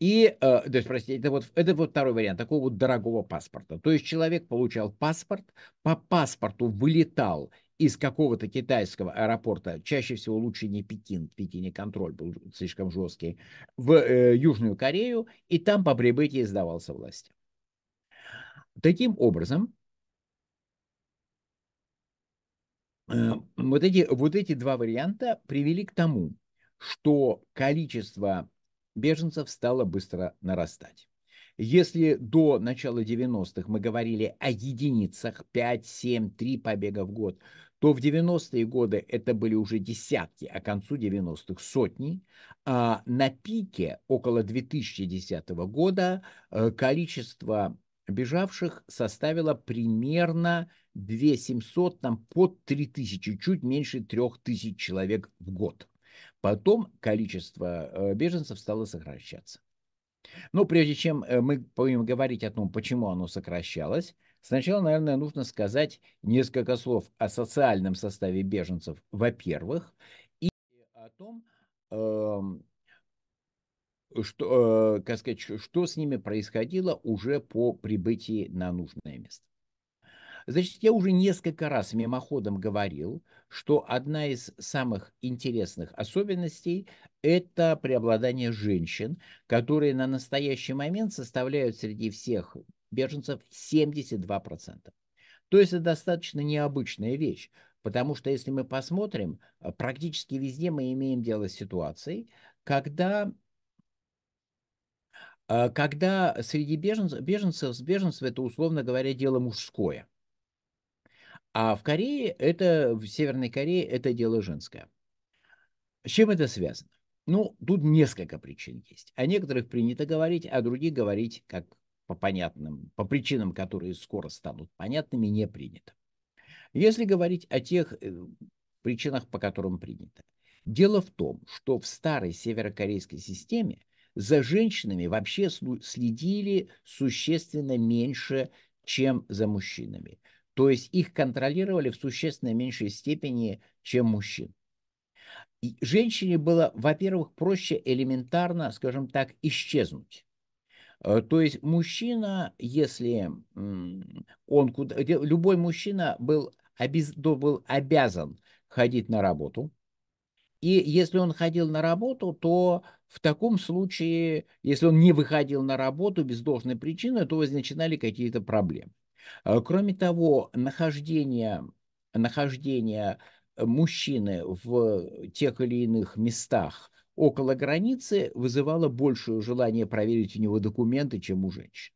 И, э, то есть, простите, это вот, это вот второй вариант такого вот дорогого паспорта. То есть человек получал паспорт, по паспорту вылетал из какого-то китайского аэропорта, чаще всего лучше не Пекин, в Пекине контроль был слишком жесткий, в э, Южную Корею, и там по прибытии сдавался власти. Таким образом, э, вот, эти, вот эти два варианта привели к тому, что количество беженцев стало быстро нарастать. Если до начала 90-х мы говорили о единицах 5, 7, 3 побега в год, то в 90-е годы это были уже десятки, а к концу 90-х сотни. А на пике около 2010 года э, количество бежавших составило примерно 2700, там под 3000, чуть меньше 3000 человек в год. Потом количество э, беженцев стало сокращаться. Но прежде чем э, мы будем говорить о том, почему оно сокращалось, Сначала, наверное, нужно сказать несколько слов о социальном составе беженцев, во-первых, и о том, эм, что, э, как сказать, что с ними происходило уже по прибытии на нужное место. Значит, я уже несколько раз мимоходом говорил, что одна из самых интересных особенностей – это преобладание женщин, которые на настоящий момент составляют среди всех беженцев 72%. То есть это достаточно необычная вещь, потому что если мы посмотрим, э, практически везде мы имеем дело с ситуацией, когда э, когда среди беженцев, беженцев, беженцев это, условно говоря, дело мужское. А в Корее, это, в Северной Корее, это дело женское. С чем это связано? Ну, тут несколько причин есть. О некоторых принято говорить, о а других говорить, как по понятным, по причинам, которые скоро станут понятными, не принято. Если говорить о тех э, причинах, по которым принято. Дело в том, что в старой северокорейской системе за женщинами вообще следили существенно меньше, чем за мужчинами. То есть их контролировали в существенно меньшей степени, чем мужчин. И женщине было, во-первых, проще элементарно, скажем так, исчезнуть. Э, то есть мужчина, если он куда... Любой мужчина был, обез... был обязан ходить на работу. И если он ходил на работу, то в таком случае, если он не выходил на работу без должной причины, то начинали какие-то проблемы. Э, кроме того, нахождение, нахождение э, мужчины в тех или иных местах около границы вызывало большее желание проверить у него документы, чем у женщин.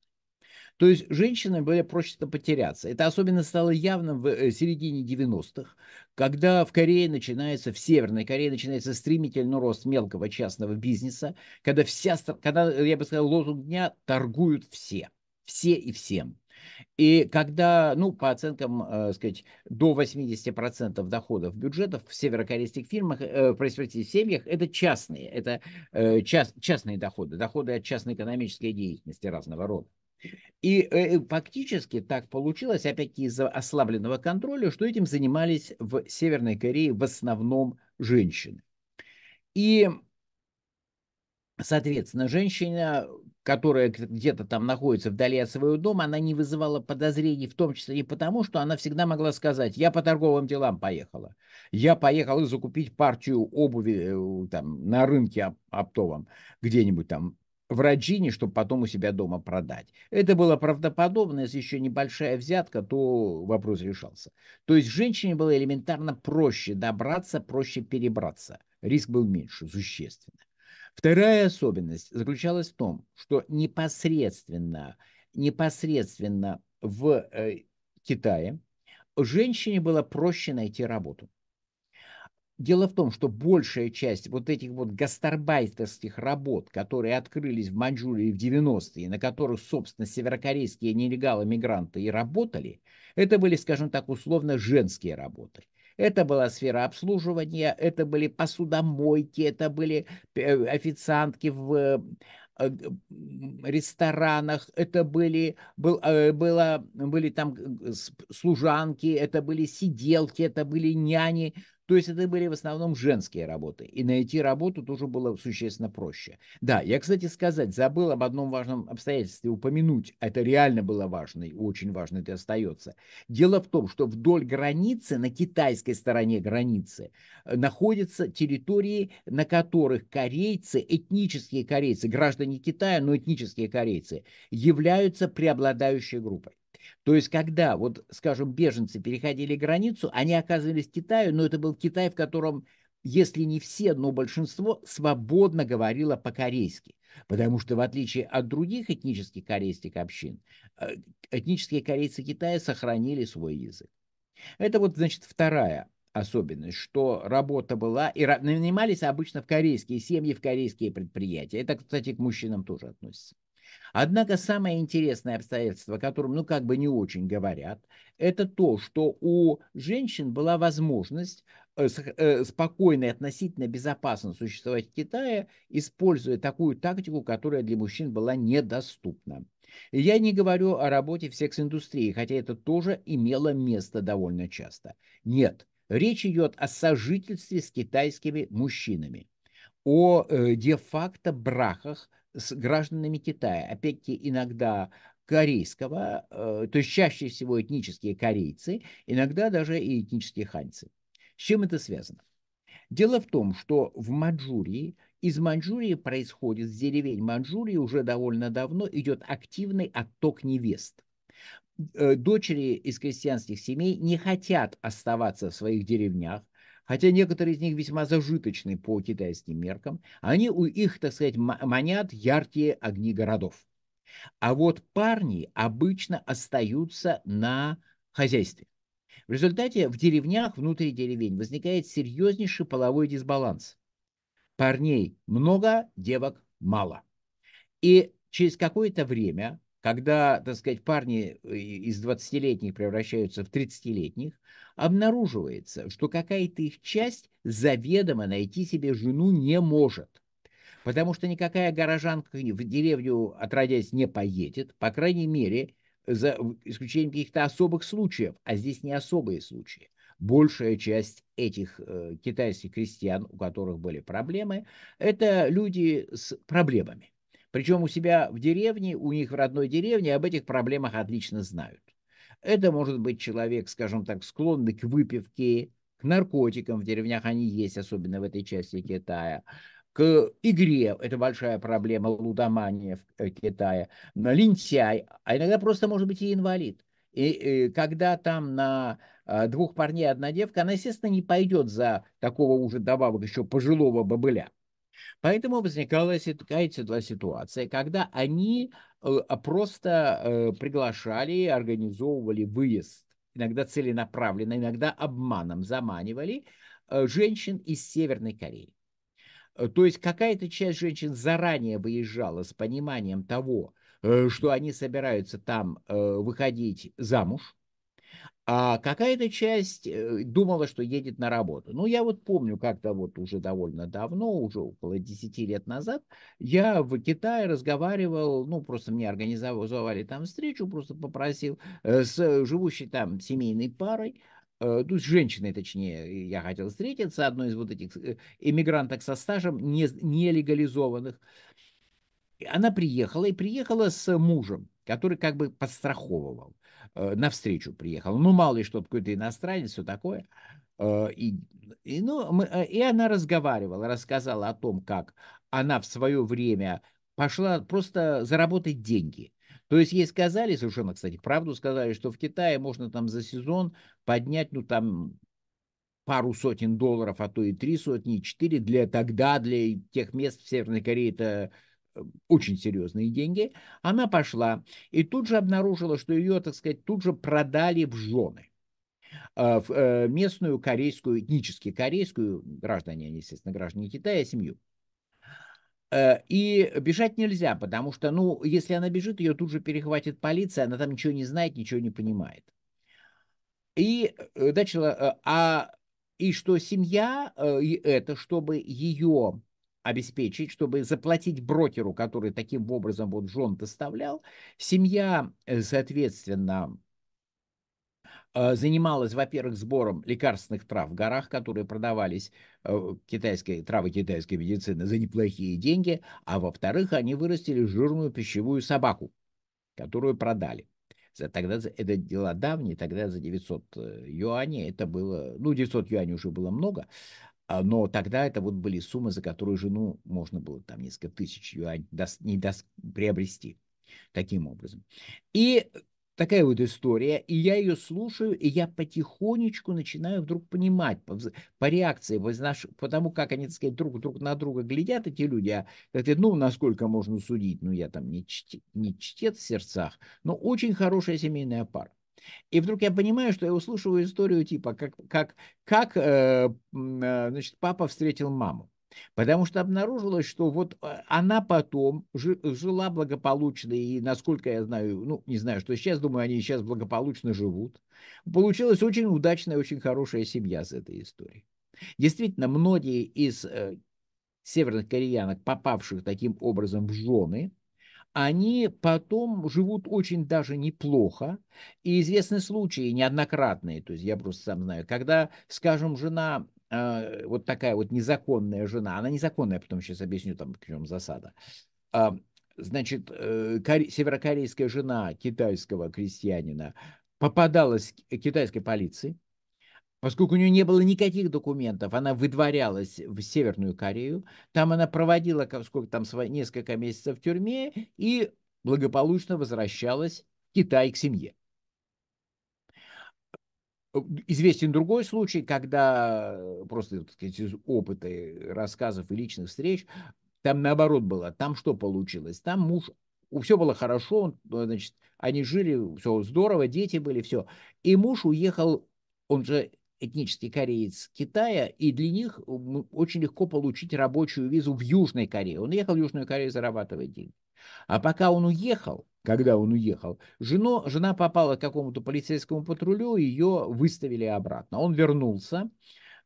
То есть женщины были просто потеряться. Это особенно стало явным в э, середине 90-х, когда в Корее начинается, в Северной Корее начинается стремительный рост мелкого частного бизнеса, когда вся, когда, я бы сказал, лозунг дня торгуют все, все и всем. И когда, ну, по оценкам, э, сказать, до 80% доходов бюджетов в северокорейских фирмах, э, происходящих семьях, это частные, это э, част, частные доходы, доходы от частной экономической деятельности разного рода. И э, фактически так получилось, опять-таки, из-за ослабленного контроля, что этим занимались в Северной Корее в основном женщины. И Соответственно, женщина которая где-то там находится вдали от своего дома, она не вызывала подозрений, в том числе и потому, что она всегда могла сказать, я по торговым делам поехала, я поехала закупить партию обуви э, там, на рынке оптовом где-нибудь там в Раджине, чтобы потом у себя дома продать. Это было правдоподобно, если еще небольшая взятка, то вопрос решался. То есть женщине было элементарно проще добраться, проще перебраться. Риск был меньше, существенно. Вторая особенность заключалась в том, что непосредственно, непосредственно в э, Китае женщине было проще найти работу. Дело в том, что большая часть вот этих вот гастарбайтерских работ, которые открылись в Маньчжурии в 90-е, на которых, собственно, северокорейские нелегалы-мигранты и работали, это были, скажем так, условно женские работы. Это была сфера обслуживания, это были посудомойки, это были э, официантки в э, э, ресторанах, это были, был, было, были там служанки, это были сиделки, это были няни. То есть это были в основном женские работы, и найти работу тоже было существенно проще. Да, я, кстати, сказать, забыл об одном важном обстоятельстве упомянуть. Это реально было важно, и очень важно это остается. Дело в том, что вдоль границы, на китайской стороне границы, э, находятся территории, на которых корейцы, этнические корейцы, граждане Китая, но этнические корейцы, являются преобладающей группой. То есть, когда, вот, скажем, беженцы переходили границу, они оказывались в Китае, но это был Китай, в котором, если не все, но большинство свободно говорило по-корейски. Потому что, в отличие от других этнических корейских общин, э, этнические корейцы Китая сохранили свой язык. Это вот, значит, вторая особенность, что работа была, и нанимались обычно в корейские семьи, в корейские предприятия. Это, кстати, к мужчинам тоже относится. Однако самое интересное обстоятельство, о котором, ну, как бы не очень говорят, это то, что у женщин была возможность э, э, спокойно и относительно безопасно существовать в Китае, используя такую тактику, которая для мужчин была недоступна. Я не говорю о работе в секс-индустрии, хотя это тоже имело место довольно часто. Нет, речь идет о сожительстве с китайскими мужчинами, о э, де-факто браках с гражданами Китая, опять-таки иногда корейского, э, то есть чаще всего этнические корейцы, иногда даже и этнические ханьцы. С чем это связано? Дело в том, что в Маньчжурии, из Маньчжурии происходит, с деревень Маньчжурии уже довольно давно идет активный отток невест. Э, дочери из крестьянских семей не хотят оставаться в своих деревнях, хотя некоторые из них весьма зажиточны по китайским меркам, они у их, так сказать, манят яркие огни городов. А вот парни обычно остаются на хозяйстве. В результате в деревнях, внутри деревень, возникает серьезнейший половой дисбаланс. Парней много, девок мало. И через какое-то время когда, так сказать, парни э, из 20-летних превращаются в 30-летних, обнаруживается, что какая-то их часть заведомо найти себе жену не может. Потому что никакая горожанка в деревню отродясь не поедет, по крайней мере, за исключением каких-то особых случаев, а здесь не особые случаи. Большая часть этих э, китайских крестьян, у которых были проблемы, это люди с проблемами. Причем у себя в деревне, у них в родной деревне об этих проблемах отлично знают. Это может быть человек, скажем так, склонный к выпивке, к наркотикам, в деревнях они есть, особенно в этой части Китая, к игре, это большая проблема, лудомания в э, Китае, на лентяй, а иногда просто может быть и инвалид. И, и э, когда там на а, двух парней одна девка, она, естественно, не пойдет за такого уже добавок еще пожилого бабыля. Поэтому возникала такая ситуация, когда они э, а, просто э, приглашали, организовывали выезд, иногда целенаправленно, иногда обманом заманивали э, женщин из Северной Кореи. То есть какая-то часть женщин заранее выезжала с пониманием того, что они собираются там выходить замуж, а какая-то часть э, думала, что едет на работу. Ну, я вот помню, как-то вот уже довольно давно, уже около 10 лет назад, я в Китае разговаривал, ну, просто мне организовали там встречу, просто попросил э, с живущей там семейной парой, э, ну, с женщиной, точнее, я хотел встретиться, одной из вот этих иммигранток со стажем, не, нелегализованных. Она приехала, и приехала с мужем, который как бы подстраховывал. Э, навстречу приехала. Ну, мало ли, что какой-то иностранец, все такое. Э, и, и, ну, мы, э, и она разговаривала, рассказала о том, как она в свое время пошла просто заработать деньги. То есть ей сказали, совершенно, кстати, правду сказали, что в Китае можно там за сезон поднять, ну, там, пару сотен долларов, а то и три сотни, и четыре. Для, тогда для тех мест в Северной Корее это очень серьезные деньги, она пошла и тут же обнаружила, что ее, так сказать, тут же продали в жены а, в э, местную корейскую, этнически корейскую, граждане, естественно, граждане Китая, семью. Э, и бежать нельзя, потому что, ну, если она бежит, ее тут же перехватит полиция, она там ничего не знает, ничего не понимает. И э, начала, а и что семья и это, чтобы ее обеспечить, чтобы заплатить брокеру, который таким образом вот жен доставлял. Семья, э, соответственно, э, занималась, во-первых, сбором лекарственных трав в горах, которые продавались э, китайской, травы китайской медицины за неплохие деньги, а во-вторых, они вырастили жирную пищевую собаку, которую продали. За, тогда это дела давние, тогда за 900 юаней это было, ну 900 юаней уже было много, а, но тогда это вот были суммы, за которые жену можно было там несколько тысяч юань дос, не дос, приобрести таким образом. И такая вот история, и я ее слушаю, и я потихонечку начинаю вдруг понимать по, по реакции, по, по тому, как они, так сказать, друг, друг на друга глядят, эти люди, а, сказать, ну, насколько можно судить, ну, я там не, чте, не чтец в сердцах, но очень хорошая семейная пара. И вдруг я понимаю, что я услышиваю историю типа, как, как, как э, э значит, папа встретил маму. Потому что обнаружилось, что вот э, она потом жила благополучно, и, насколько я знаю, ну, не знаю, что сейчас, думаю, они сейчас благополучно живут. Получилась очень удачная, очень хорошая семья с этой историей. Действительно, многие из э, северных кореянок, попавших таким образом в жены, они потом живут очень даже неплохо. И известны случаи неоднократные, то есть я просто сам знаю, когда, скажем, жена э, вот такая вот незаконная жена, она незаконная, потом сейчас объясню, там, в чем засада. А, значит, э, северокорейская жена китайского крестьянина попадалась китайской полиции, Поскольку у нее не было никаких документов, она выдворялась в Северную Корею. там она проводила сколько там, несколько месяцев в тюрьме и благополучно возвращалась в Китай к семье. Э, известен другой случай, когда э, просто так сказать, из опыта рассказов и личных встреч, там наоборот было, там что получилось, там муж все было хорошо, он, э, значит, они жили, все здорово, дети были, все. И муж уехал, он же этнический кореец Китая, и для них очень легко получить рабочую визу в Южной Корее. Он ехал в Южную Корею зарабатывать деньги. А пока он уехал, когда он уехал, жена, жена попала к какому-то полицейскому патрулю, ее выставили обратно. Он вернулся,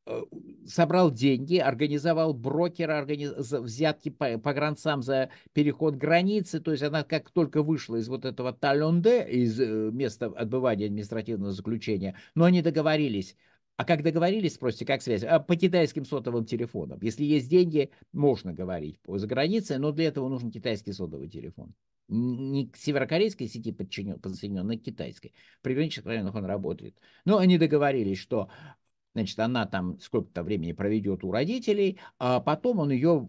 э, собрал деньги, организовал брокера, организ... взятки по, по гранцам за переход границы. То есть она как только вышла из вот этого Талонде, из э, места отбывания административного заключения, но они договорились, а как договорились, спросите, как связь? А по китайским сотовым телефонам. Если есть деньги, можно говорить за границей, но для этого нужен китайский сотовый телефон. Не к северокорейской сети подчинен, подсоединен, а к китайской. При граничных районах он работает. Но они договорились, что Значит, она там сколько-то времени проведет у родителей, а потом он ее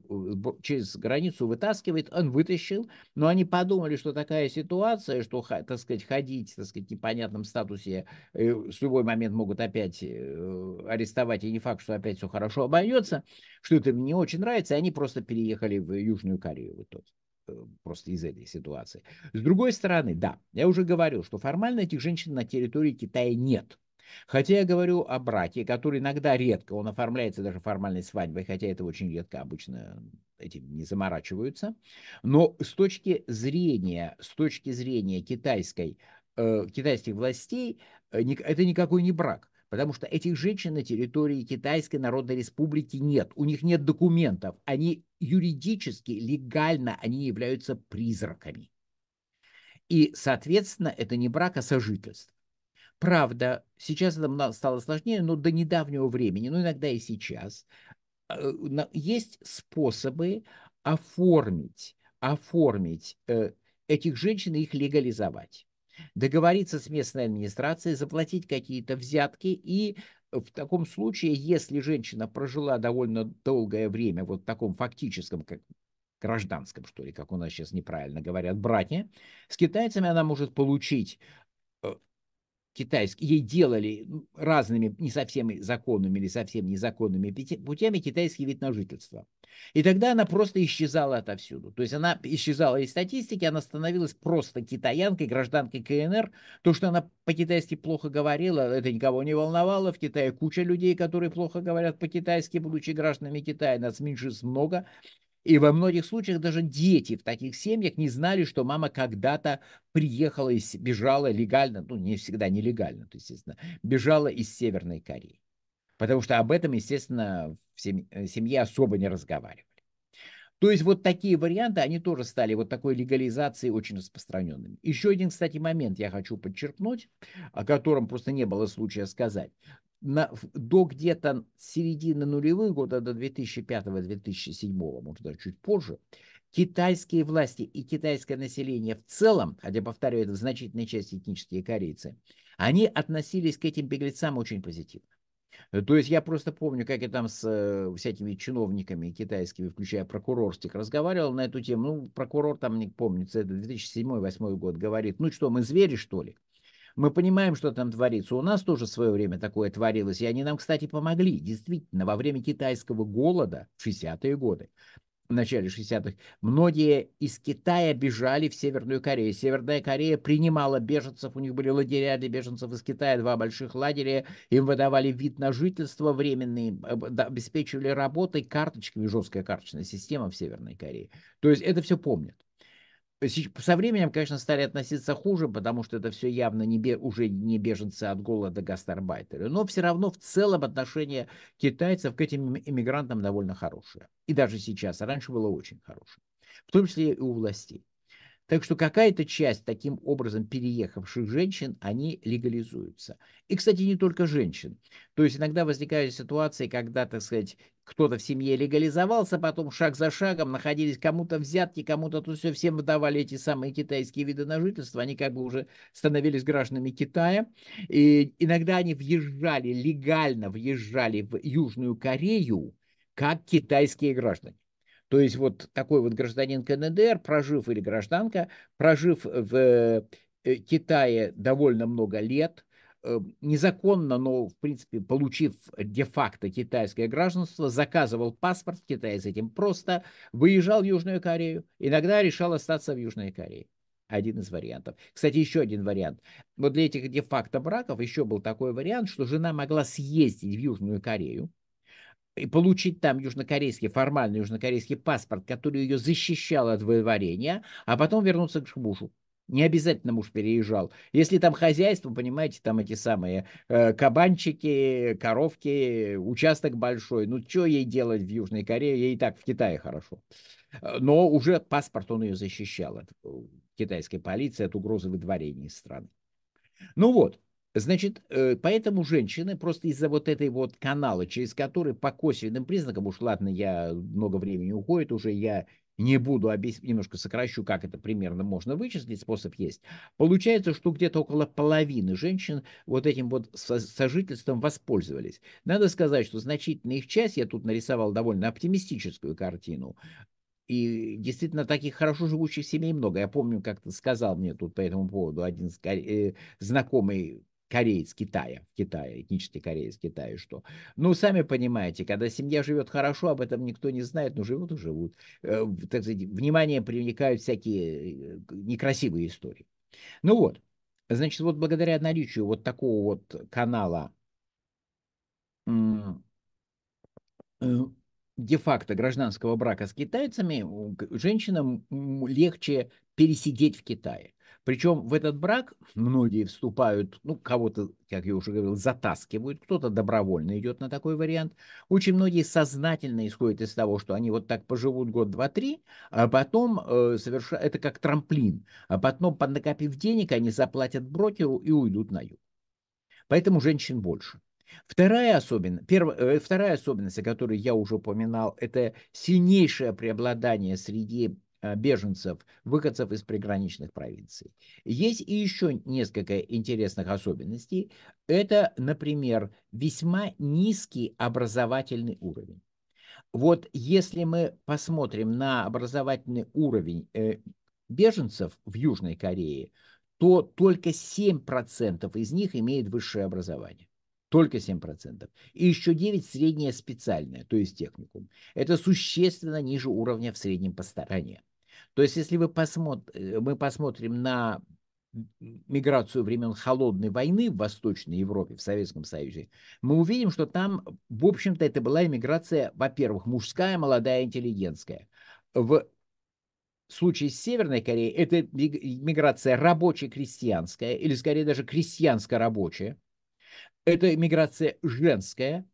через границу вытаскивает, он вытащил, но они подумали, что такая ситуация, что, так сказать, ходить, так сказать, в непонятном статусе, с э, любой момент могут опять э, арестовать, и не факт, что опять все хорошо обойдется, что это им не очень нравится, и они просто переехали в Южную Корею в итоге э, просто из этой ситуации. С другой стороны, да, я уже говорил, что формально этих женщин на территории Китая нет. Хотя я говорю о браке, который иногда редко, он оформляется даже формальной свадьбой, хотя это очень редко обычно этим не заморачиваются. Но с точки зрения, с точки зрения китайской, э, китайских властей, э, это никакой не брак. Потому что этих женщин на территории Китайской Народной Республики нет. У них нет документов. Они юридически, легально, они являются призраками. И, соответственно, это не брак, а сожительство. Правда, сейчас это стало сложнее, но до недавнего времени, ну иногда и сейчас, э, есть способы оформить, оформить э, этих женщин и их легализовать. Договориться с местной администрацией, заплатить какие-то взятки и в таком случае, если женщина прожила довольно долгое время вот в таком фактическом, как гражданском, что ли, как у нас сейчас неправильно говорят, братья, с китайцами она может получить китайский, ей делали разными не совсем законными или совсем незаконными путями китайский вид на жительство. И тогда она просто исчезала отовсюду. То есть она исчезала из статистики, она становилась просто китаянкой, гражданкой КНР. То, что она по-китайски плохо говорила, это никого не волновало. В Китае куча людей, которые плохо говорят по-китайски, будучи гражданами Китая. Нас меньше много. И во многих случаях даже дети в таких семьях не знали, что мама когда-то приехала и бежала легально, ну не всегда нелегально, то естественно, бежала из Северной Кореи. Потому что об этом, естественно, в э, семье особо не разговаривали. То есть вот такие варианты, они тоже стали вот такой легализацией очень распространенными. Еще один, кстати, момент я хочу подчеркнуть, о котором просто не было случая сказать на, до где-то середины нулевых года, до 2005-2007, может даже чуть позже, китайские власти и китайское население в целом, хотя, повторяю, это в значительной части этнические корейцы, они относились к этим беглецам очень позитивно. То есть я просто помню, как я там с э, всякими чиновниками китайскими, включая прокурорских, разговаривал на эту тему. Ну, прокурор там, не помню, это 2007-2008 год, говорит, ну что, мы звери, что ли? Мы понимаем, что там творится. У нас тоже в свое время такое творилось. И они нам, кстати, помогли. Действительно, во время китайского голода в 60-е годы, в начале 60-х, многие из Китая бежали в Северную Корею. Северная Корея принимала беженцев, у них были лагеря для беженцев из Китая, два больших лагеря, им выдавали вид на жительство временный, обеспечивали работой карточками, жесткая карточная система в Северной Корее. То есть это все помнят со временем, конечно, стали относиться хуже, потому что это все явно не, бе- уже не беженцы от голода гастарбайтеры. Но все равно в целом отношение китайцев к этим иммигрантам довольно хорошее. И даже сейчас. Раньше было очень хорошее. В том числе и у властей. Так что какая-то часть таким образом переехавших женщин, они легализуются. И, кстати, не только женщин. То есть иногда возникают ситуации, когда, так сказать, кто-то в семье легализовался, потом шаг за шагом находились кому-то взятки, кому-то то все, всем выдавали эти самые китайские виды на жительство, они как бы уже становились гражданами Китая. И иногда они въезжали, легально въезжали в Южную Корею, как китайские граждане. То есть вот такой вот гражданин КНДР, прожив или гражданка, прожив в э, э, Китае довольно много лет, э, незаконно, но, в принципе, получив де-факто китайское гражданство, заказывал паспорт в Китае с этим просто, выезжал в Южную Корею, иногда решал остаться в Южной Корее. Один из вариантов. Кстати, еще один вариант. Вот для этих де-факто браков еще был такой вариант, что жена могла съездить в Южную Корею, и получить там южнокорейский, формальный южнокорейский паспорт, который ее защищал от выварения, а потом вернуться к мужу. Не обязательно муж переезжал. Если там хозяйство, понимаете, там эти самые э, кабанчики, коровки, участок большой. Ну, что ей делать в Южной Корее? Ей и так в Китае хорошо. Э, но уже паспорт он ее защищал от э, китайской полиции, от угрозы выдворения из страны. Ну вот, Значит, э, поэтому женщины просто из-за вот этой вот канала, через который по косвенным признакам, уж ладно, я э, много времени уходит уже, я не буду объяснять, немножко сокращу, как это примерно можно вычислить, способ есть. Получается, что где-то около половины женщин вот этим вот сожительством воспользовались. Надо сказать, что значительная их часть, я тут нарисовал довольно оптимистическую картину, и действительно, таких хорошо живущих семей много. Я помню, как ты сказал мне тут по этому поводу один э, знакомый Кореец Китая, Китая, в этнический кореец, Китая, что? Ну, сами понимаете, когда семья живет хорошо, об этом никто не знает, но живут и живут. Э, так сказать, внимание привлекают всякие э, некрасивые истории. Ну вот, значит, вот благодаря наличию вот такого вот канала э, де-факто гражданского брака с китайцами, женщинам легче пересидеть в Китае. Причем в этот брак многие вступают, ну, кого-то, как я уже говорил, затаскивают, кто-то добровольно идет на такой вариант. Очень многие сознательно исходят из того, что они вот так поживут год, два, три, а потом э, совершают, это как трамплин, а потом, поднакопив денег, они заплатят брокеру и уйдут на юг. Поэтому женщин больше. Вторая особенность, первая, э, вторая особенность, о которой я уже упоминал, это сильнейшее преобладание среди Э, беженцев, выходцев из приграничных провинций. Есть и еще несколько интересных особенностей. Это, например, весьма низкий образовательный уровень. Вот если мы посмотрим на образовательный уровень э, беженцев в Южной Корее, то только 7% из них имеет высшее образование. Только 7%. И еще 9% среднее специальное, то есть техникум. Это существенно ниже уровня в среднем по стране. То есть, если вы посмотр... Э, мы посмотрим на миграцию времен холодной войны в Восточной Европе, в Советском Союзе, мы увидим, что там, в общем-то, это была иммиграция, во-первых, мужская, молодая, интеллигентская. В случае с Северной Кореей это миграция рабоче-крестьянская, или скорее даже крестьянско-рабочая. Это миграция женская.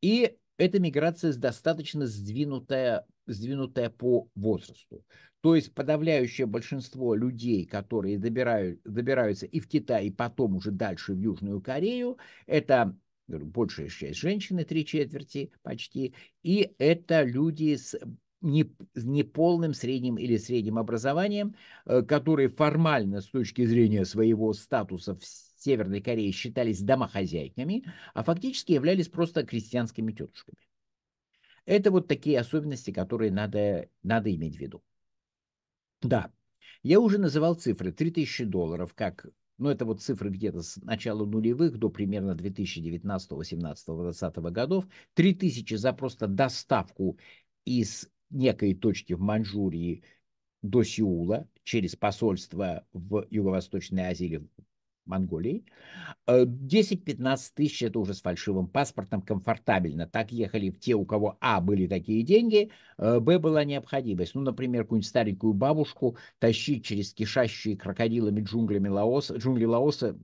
И эта миграция достаточно сдвинутая, сдвинутая по возрасту. То есть подавляющее большинство людей, которые добирают, добираются и в Китай, и потом уже дальше в Южную Корею, это большая часть женщины, три четверти почти, и это люди с неполным средним или средним образованием, э, которые формально с точки зрения своего статуса в Северной Кореи считались домохозяйками, а фактически являлись просто крестьянскими тетушками. Это вот такие особенности, которые надо, надо иметь в виду. Да, я уже называл цифры 3000 долларов как но ну, это вот цифры где-то с начала нулевых до примерно 2019, 18, 20 годов. 3000 за просто доставку из некой точки в Маньчжурии до Сеула через посольство в Юго-Восточной Азии или Монголии. 10-15 э, тысяч это уже с фальшивым паспортом комфортабельно. Так ехали те, у кого А были такие деньги, э, Б была необходимость. Ну, например, какую-нибудь старенькую бабушку тащить через кишащие крокодилами джунглями Лаоса, джунгли Лаоса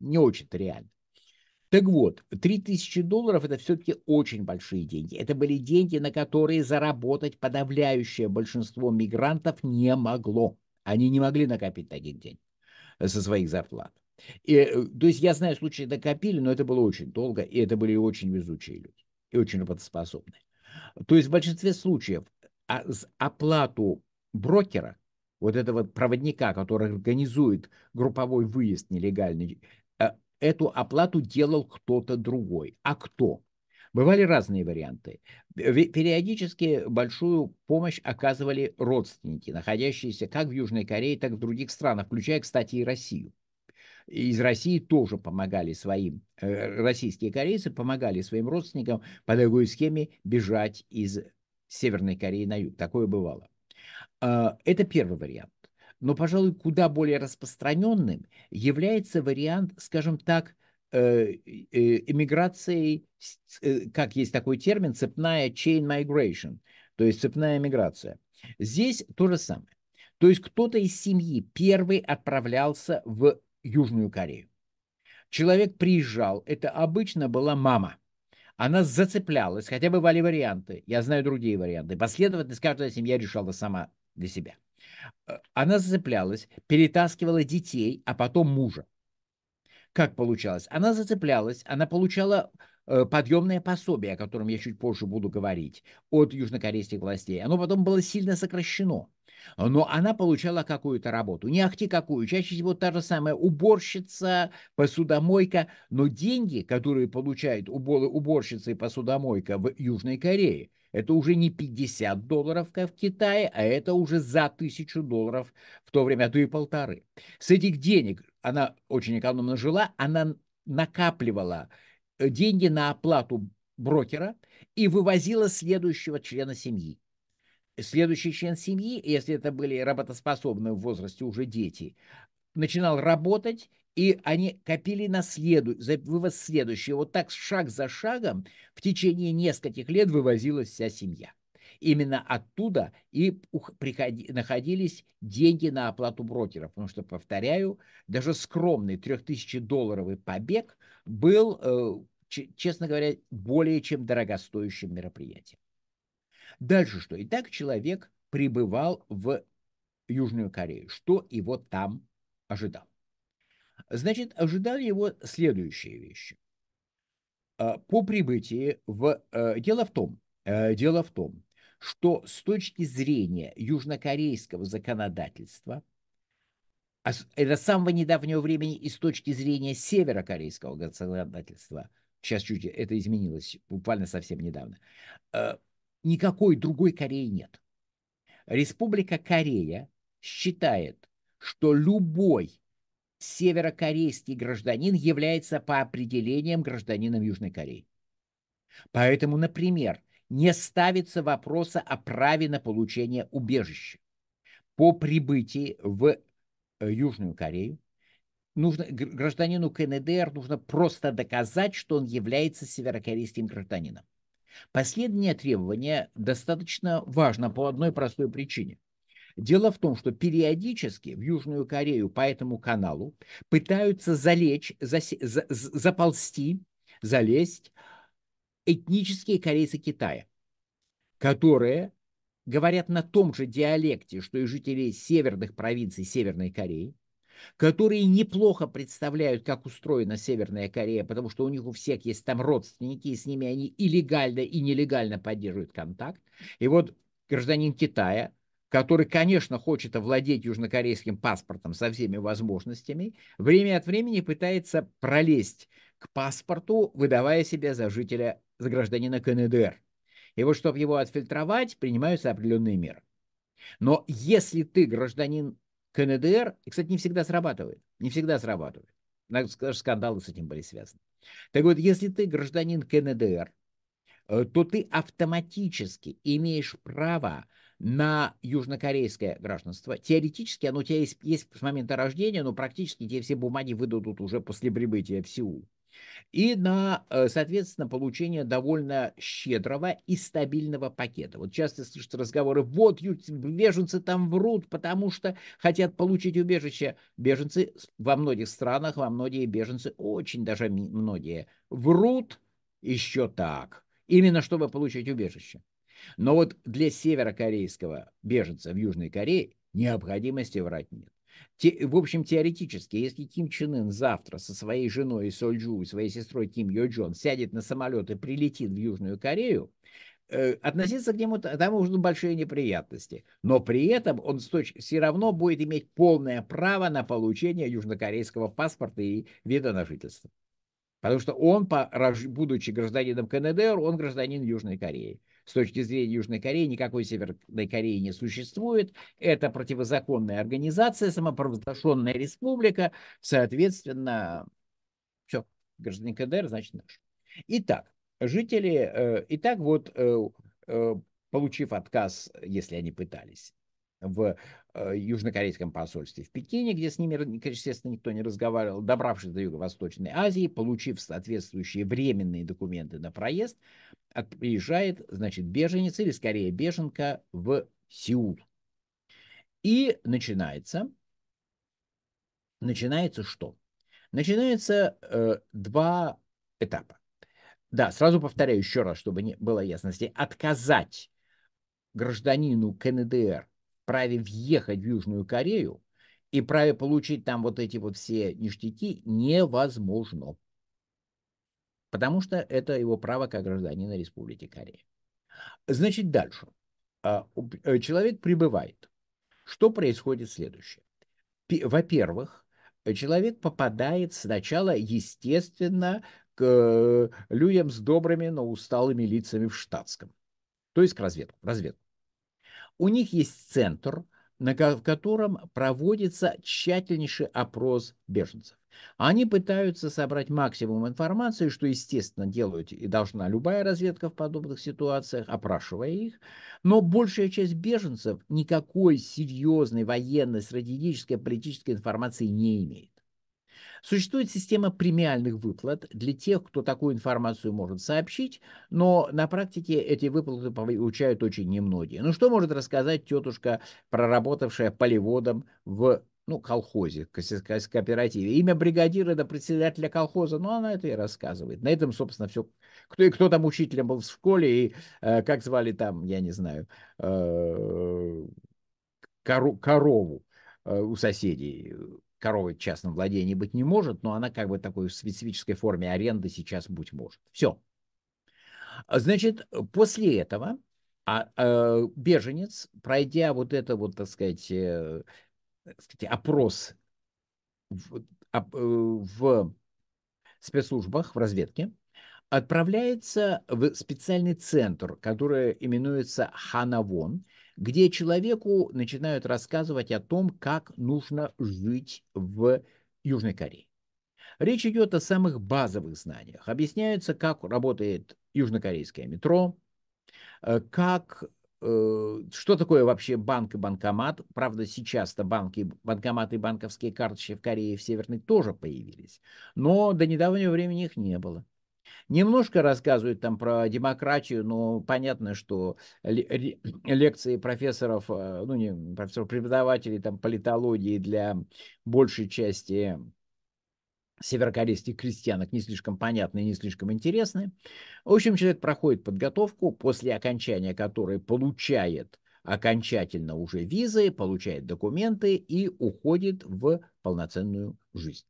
не очень-то реально. Так вот, 3000 долларов – это все-таки очень большие деньги. Это были деньги, на которые заработать подавляющее большинство мигрантов не могло. Они не могли накопить таких денег со своих зарплат. И, э, то есть я знаю случаи накопили, но это было очень долго, и это были очень везучие люди, и очень работоспособные. То есть в большинстве случаев а, оплату брокера, вот этого проводника, который организует групповой выезд нелегальный, э, эту оплату делал кто-то другой. А кто? Бывали разные варианты. Периодически большую помощь оказывали родственники, находящиеся как в Южной Корее, так и в других странах, включая, кстати, и Россию. Из России тоже помогали своим, э, российские корейцы помогали своим родственникам по другой схеме бежать из Северной Кореи на юг. Такое бывало. А, это первый вариант. Но, пожалуй, куда более распространенным является вариант, скажем так, Э, э, иммиграцией, э, как есть такой термин, цепная chain migration, то есть цепная миграция. Здесь то же самое. То есть кто-то из семьи первый отправлялся в Южную Корею. Человек приезжал, это обычно была мама. Она зацеплялась, хотя бывали варианты, я знаю другие варианты. Последовательность каждая семья решала сама для себя. Она зацеплялась, перетаскивала детей, а потом мужа. Как получалось? Она зацеплялась, она получала э, подъемное пособие, о котором я чуть позже буду говорить, от южнокорейских властей. Оно потом было сильно сокращено. Но она получала какую-то работу. Не ахти какую. Чаще всего та же самая уборщица, посудомойка. Но деньги, которые получают уборщица и посудомойка в Южной Корее, это уже не 50 долларов, как в Китае, а это уже за тысячу долларов в то время, а то и полторы. С этих денег она очень экономно жила, она накапливала э, деньги на оплату брокера и вывозила следующего члена семьи. Следующий член семьи, если это были работоспособные в возрасте уже дети, начинал работать, и они копили на следу... за вывоз следующего. Вот так шаг за шагом в течение нескольких лет вывозилась вся семья именно оттуда и приходи, находились деньги на оплату брокеров. Потому что, повторяю, даже скромный 3000-долларовый побег был, э, честно говоря, более чем дорогостоящим мероприятием. Дальше что? Итак, человек прибывал в Южную Корею. Что его там ожидал? Значит, ожидали его следующие вещи. Э, по прибытии в... Э, дело в том, дело в том, что с точки зрения южнокорейского законодательства, а это с самого недавнего времени и с точки зрения северокорейского законодательства, сейчас чуть это изменилось буквально совсем недавно, э, никакой другой Кореи нет. Республика Корея считает, что любой северокорейский гражданин является по определениям гражданином Южной Кореи. Поэтому, например, не ставится вопроса о праве на получение убежища. По прибытии в э, Южную Корею нужно, гражданину КНДР нужно просто доказать, что он является северокорейским гражданином. Последнее требование достаточно важно по одной простой причине. Дело в том, что периодически в Южную Корею по этому каналу пытаются залечь, зас, за, заползти, залезть этнические корейцы Китая, которые говорят на том же диалекте, что и жители северных провинций Северной Кореи, которые неплохо представляют, как устроена Северная Корея, потому что у них у всех есть там родственники, и с ними они и легально, и нелегально поддерживают контакт. И вот гражданин Китая, который, конечно, хочет овладеть южнокорейским паспортом со всеми возможностями, время от времени пытается пролезть к паспорту, выдавая себя за жителя за гражданина КНДР. И вот чтобы его отфильтровать, принимаются определенные меры. Но если ты гражданин КНДР, и, кстати, не всегда срабатывает, не всегда срабатывает, даже скандалы с этим были связаны. Так вот, если ты гражданин КНДР, э, то ты автоматически имеешь право на южнокорейское гражданство. Теоретически оно у тебя есть, есть с момента рождения, но практически тебе все бумаги выдадут уже после прибытия в Сеул и на, э, соответственно, получение довольно щедрого и стабильного пакета. Вот часто слышат разговоры, вот беженцы там врут, потому что хотят получить убежище. Беженцы во многих странах, во многие беженцы, очень даже многие, врут еще так, именно чтобы получить убежище. Но вот для северокорейского беженца в Южной Корее необходимости врать нет. Те, в общем, теоретически, если Ким Чен Ын завтра со своей женой Соль Джу и своей сестрой Ким Йо Джон сядет на самолет и прилетит в Южную Корею, э, относиться к нему там уже большие неприятности. Но при этом он все равно будет иметь полное право на получение южнокорейского паспорта и вида на жительство. Потому что он, будучи гражданином КНДР, он гражданин Южной Кореи. С точки зрения Южной Кореи никакой Северной Кореи не существует. Это противозаконная организация, самопровозглашенная республика. Соответственно, все, гражданин КДР, значит наш. Итак, жители, э, итак, вот э, э, получив отказ, если они пытались в Э, южнокорейском посольстве в Пекине, где с ними, естественно, никто не разговаривал, добравшись до Юго-Восточной Азии, получив соответствующие временные документы на проезд, а приезжает, значит, беженец или скорее беженка в Сеул. И начинается, начинается что? Начинается э, два этапа. Да, сразу повторяю еще раз, чтобы не было ясности. Отказать гражданину КНДР праве въехать в Южную Корею и праве получить там вот эти вот все ништяки невозможно. Потому что это его право как гражданина Республики Корея. Значит, дальше. А, э, человек прибывает. Что происходит следующее? Во-первых, человек попадает сначала, естественно, к э, людям с добрыми, но усталыми лицами в штатском. То есть к разведку. разведку. У них есть центр, на котором проводится тщательнейший опрос беженцев. Они пытаются собрать максимум информации, что, естественно, делают и должна любая разведка в подобных ситуациях, опрашивая их. Но большая часть беженцев никакой серьезной военной, стратегической, политической информации не имеет. Существует система премиальных выплат для тех, кто такую информацию может сообщить, но на практике эти выплаты получают очень немногие. Ну что может рассказать тетушка, проработавшая полеводом в ну, колхозе, кооперативе. Имя бригадира до председателя колхоза, ну, она это и рассказывает. На этом, собственно, все. Кто и кто там учителем был в школе, и э, как звали там, я не знаю, э, корову э, у соседей. Э, коровы в частном владении быть не может, но она как бы такой в специфической форме аренды сейчас быть может. Все. Значит, после этого а, а, беженец, пройдя вот это вот, так сказать, э, так сказать опрос в, оп, э, в спецслужбах, в разведке, отправляется в специальный центр, который именуется Ханавон, где человеку начинают рассказывать о том, как нужно жить в Южной Корее. Речь идет о самых базовых знаниях. Объясняется, как работает южнокорейское метро, э, как э, что такое вообще банк и банкомат? Правда, сейчас-то банки, банкоматы и банковские карточки в Корее в Северной тоже появились, но до недавнего времени их не было. Немножко рассказывают там про демократию, но понятно, что лекции профессоров, э, ну не профессоров, преподавателей там политологии для большей части северокорейских крестьянок не слишком понятны и не слишком интересны. В общем, человек проходит подготовку, после окончания которой получает окончательно уже визы, получает документы и уходит в полноценную жизнь.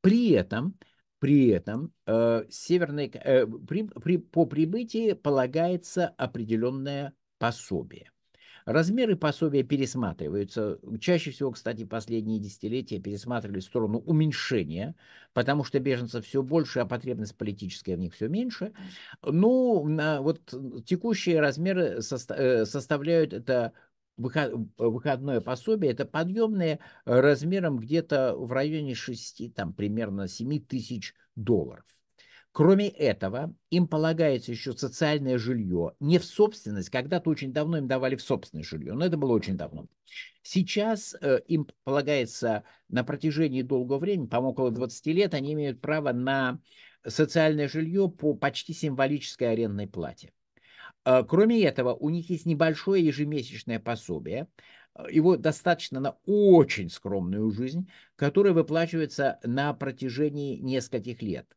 При этом при этом э, северной, э, при, при, по прибытии полагается определенное пособие. Размеры пособия пересматриваются. Чаще всего, кстати, последние десятилетия пересматривали в сторону уменьшения, потому что беженцев все больше, а потребность политическая в них все меньше. Ну, вот текущие размеры э, составляют это Э, выходное пособие, это подъемное э, размером где-то в районе 6, там примерно 7 тысяч долларов. Кроме этого, им полагается еще социальное жилье, не в собственность, когда-то очень давно им давали в собственное жилье, но это было очень давно. Сейчас э, им полагается на протяжении долгого времени, по около 20 лет, они имеют право на социальное жилье по почти символической арендной плате. А, кроме этого, у них есть небольшое ежемесячное пособие. А, его достаточно на очень скромную жизнь, которая выплачивается на протяжении нескольких лет.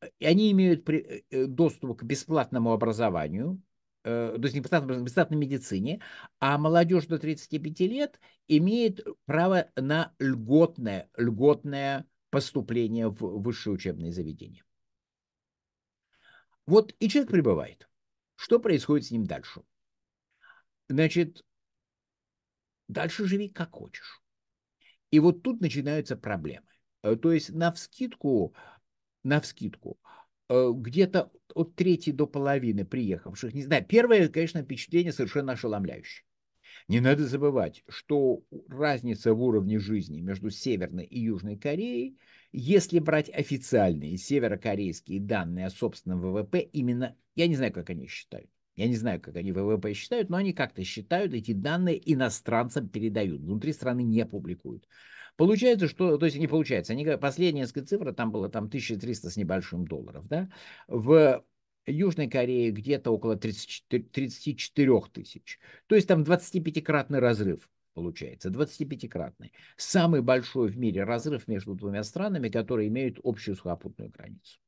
Э, и Они имеют э, э, доступ к бесплатному образованию, то есть не бесплатной, бесплатной медицине, а молодежь до 35 лет имеет право на льготное, льготное поступление в высшее учебное заведение. Вот и человек прибывает. Что происходит с ним дальше? Значит, дальше живи как хочешь. И вот тут начинаются проблемы. Э, то есть навскидку, навскидку, э, где-то от трети до половины приехавших, не знаю, первое, конечно, впечатление совершенно ошеломляющее. Не надо забывать, что разница в уровне жизни между Северной и Южной Кореей если брать официальные северокорейские данные о собственном ВВП, именно, я не знаю, как они считают, я не знаю, как они ВВП считают, но они как-то считают, эти данные иностранцам передают, внутри страны не публикуют. Получается, что, то есть не получается, они, последняя цифра там была там 1300 с небольшим долларов, да, в Южной Корее где-то около 34, 34 тысяч. То есть там 25-кратный разрыв получается, 25-кратный. Самый большой в мире разрыв между двумя странами, которые имеют общую сухопутную границу.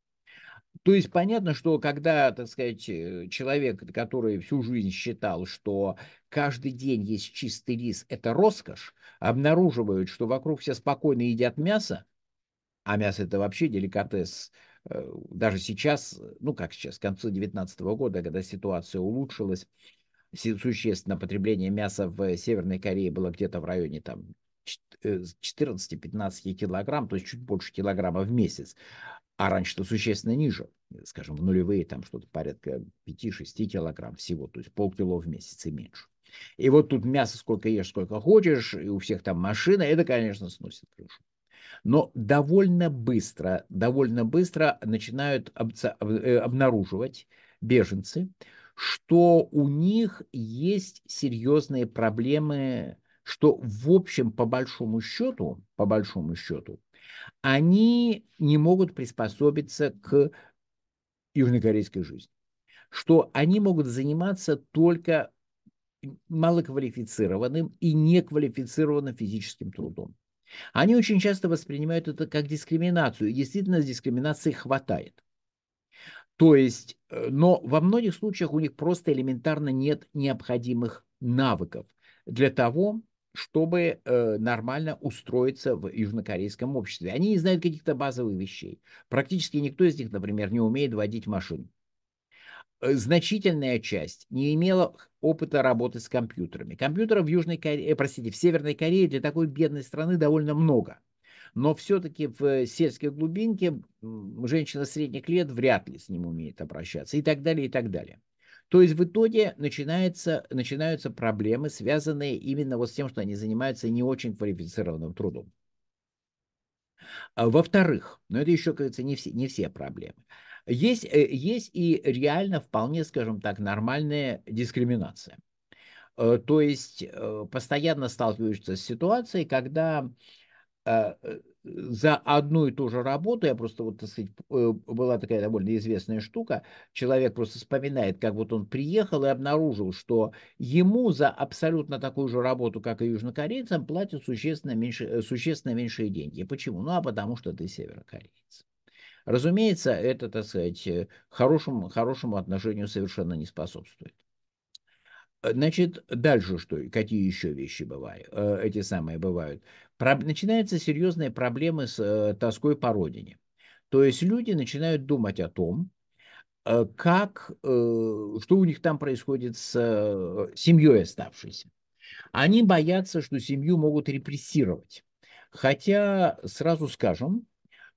То есть понятно, что когда, так сказать, э, человек, который всю жизнь считал, что каждый день есть чистый рис, это роскошь, обнаруживают, что вокруг все спокойно едят мясо, а мясо это вообще деликатес, э, даже сейчас, э, ну как сейчас, к концу 19 года, когда ситуация улучшилась, существенно потребление мяса в Северной Корее было где-то в районе там 14-15 э, килограмм, то есть чуть больше килограмма в месяц, а раньше-то существенно ниже, скажем, в нулевые там что-то порядка 5-6 килограмм всего, то есть полкило в месяц и меньше. И вот тут мясо сколько ешь, сколько хочешь, и у всех там машина, это, конечно, сносит крышу. Но довольно быстро, довольно быстро начинают э, обнаруживать беженцы, что у них есть серьезные проблемы, что в общем, по большому счету, по большому счету, они не могут приспособиться к южнокорейской жизни, что они могут заниматься только малоквалифицированным и неквалифицированным физическим трудом. Они очень часто воспринимают это как дискриминацию, и действительно дискриминации хватает. То есть, э, но во многих случаях у них просто элементарно нет необходимых навыков для того, чтобы э, нормально устроиться в южнокорейском обществе. Они не знают каких-то базовых вещей. Практически никто из них, например, не умеет водить машину. Э, значительная часть не имела опыта работы с компьютерами. Компьютеров в Южной Корее, простите, в Северной Корее для такой бедной страны довольно много но все-таки в сельской глубинке женщина средних лет вряд ли с ним умеет обращаться и так далее, и так далее. То есть в итоге начинается, начинаются проблемы, связанные именно вот с тем, что они занимаются не очень квалифицированным трудом. А, во-вторых, но это еще, кажется, не все, не все проблемы. Есть, э, есть и реально вполне, скажем так, нормальная дискриминация. Э, то есть э, постоянно сталкиваешься с ситуацией, когда Э, за одну и ту же работу, я просто, вот, так сказать, э, была такая довольно известная штука, человек просто вспоминает, как вот он приехал и обнаружил, что ему за абсолютно такую же работу, как и южнокорейцам, платят существенно, меньше, э, существенно меньшие деньги. Почему? Ну, а потому что ты северокореец. Разумеется, это, так сказать, хорошему, хорошему отношению совершенно не способствует. Значит, дальше что? Какие еще вещи бывают? Эти самые бывают начинаются серьезные проблемы с э, тоской по родине. То есть люди начинают думать о том, э, как, э, что у них там происходит с э, семьей оставшейся. Они боятся, что семью могут репрессировать. Хотя, сразу скажем,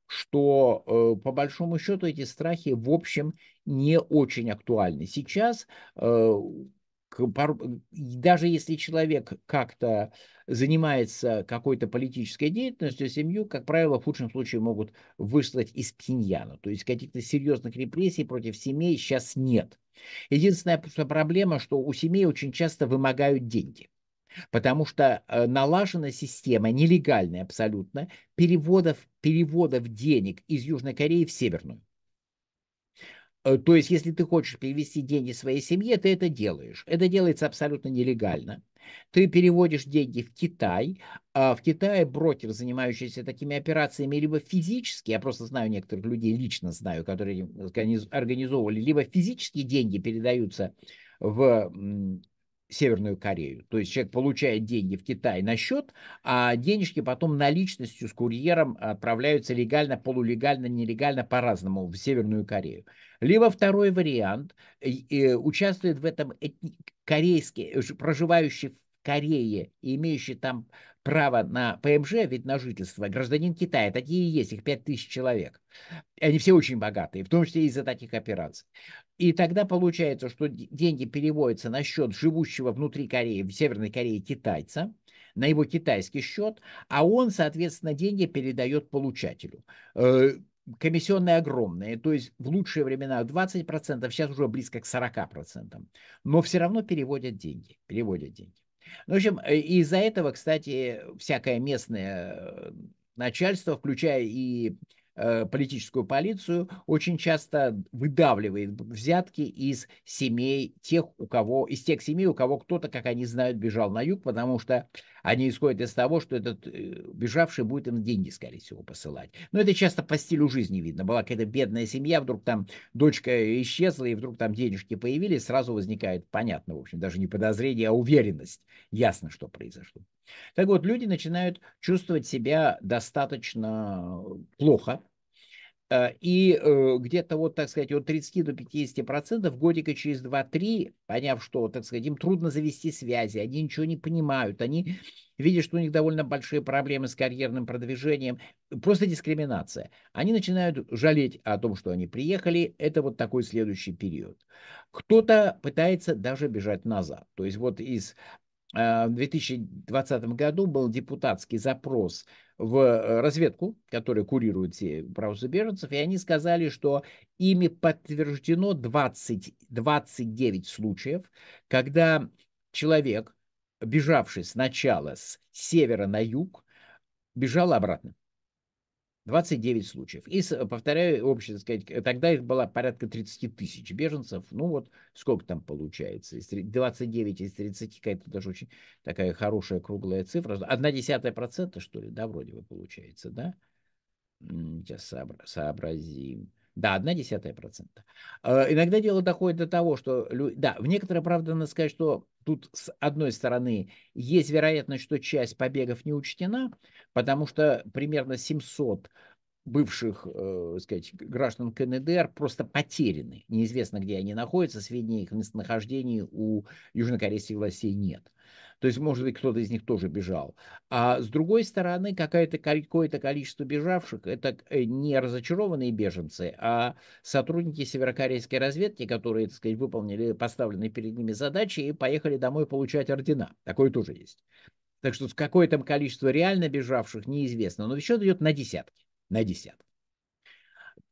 что э, по большому счету эти страхи, в общем, не очень актуальны. Сейчас э, даже если человек как-то занимается какой-то политической деятельностью, семью, как правило, в худшем случае могут выслать из Пхеньяна. То есть каких-то серьезных репрессий против семей сейчас нет. Единственная проблема, что у семей очень часто вымогают деньги. Потому что э, налажена система, нелегальная абсолютно, переводов, переводов денег из Южной Кореи в Северную. Э, то есть, если ты хочешь перевести деньги своей семье, ты это делаешь. Это делается абсолютно нелегально. Ты переводишь деньги в Китай. А в Китае брокер, занимающийся такими операциями, либо физически, я просто знаю некоторых людей, лично знаю, которые организовывали, либо физически деньги передаются в Северную Корею. То есть человек получает деньги в Китай на счет, а денежки потом наличностью с курьером отправляются легально, полулегально, нелегально по-разному в Северную Корею. Либо второй вариант, участвует в этом этни- корейский, проживающий в Корее и имеющий там право на ПМЖ, а вид на жительство, гражданин Китая, такие есть, их 5000 человек. Они все очень богатые, в том числе из-за таких операций. И тогда получается, что деньги переводятся на счет живущего внутри Кореи, в Северной Корее китайца, на его китайский счет, а он, соответственно, деньги передает получателю. Э, комиссионные огромные, то есть в лучшие времена 20%, сейчас уже близко к 40%. Но все равно переводят деньги, переводят деньги. Ну, в общем, э, из-за этого, кстати, всякое местное э, начальство, включая и Э, политическую полицию, очень часто выдавливает взятки из семей тех, у кого, из тех семей, у кого кто-то, как они знают, бежал на юг, потому что они исходят из того, что этот э, бежавший будет им деньги, скорее всего, посылать. Но это часто по стилю жизни видно. Была какая-то бедная семья, вдруг там дочка э, исчезла, и вдруг там денежки появились, сразу возникает, понятно, в общем, даже не подозрение, а уверенность. Ясно, что произошло. Так вот, люди начинают чувствовать себя достаточно э, плохо, Э, и э, где-то вот, так сказать, от 30 до 50 процентов годика через 2-3, поняв, что, так сказать, им трудно завести связи, они ничего не понимают, они видят, что у них довольно большие проблемы с карьерным продвижением, просто дискриминация. Они начинают жалеть о том, что они приехали, это вот такой следующий период. Кто-то пытается даже бежать назад. То есть вот из а, в 2020 году был депутатский запрос в э, разведку, которая курирует все правосудие беженцев, и они сказали, что ими подтверждено 20, 29 случаев, когда человек, бежавший сначала с севера на юг, бежал обратно. 29 случаев. И, э, повторяю, общее, так сказать, тогда их было порядка 30 тысяч беженцев. Ну вот, сколько там получается? 29 из 30, какая-то даже очень такая хорошая круглая цифра. Одна десятая процента, что ли, да, вроде бы получается, да? Сейчас сообразим. Да, одна десятая процента. Э, иногда дело доходит до того, что... Да, в некоторой, правда, надо сказать, что тут с одной стороны есть вероятность, что часть побегов не учтена, потому что примерно 700 бывших, э, сказать, граждан КНДР просто потеряны. Неизвестно, где они находятся, сведений их местонахождении у южнокорейских властей нет. То есть, может быть, кто-то из них тоже бежал. А с другой стороны, какое-то какое количество бежавших – это э, не разочарованные беженцы, а сотрудники северокорейской разведки, которые, так сказать, выполнили поставленные перед ними задачи и поехали домой получать ордена. Такое тоже есть. Так что какое там количество реально бежавших, неизвестно. Но счет идет на десятки на десятку.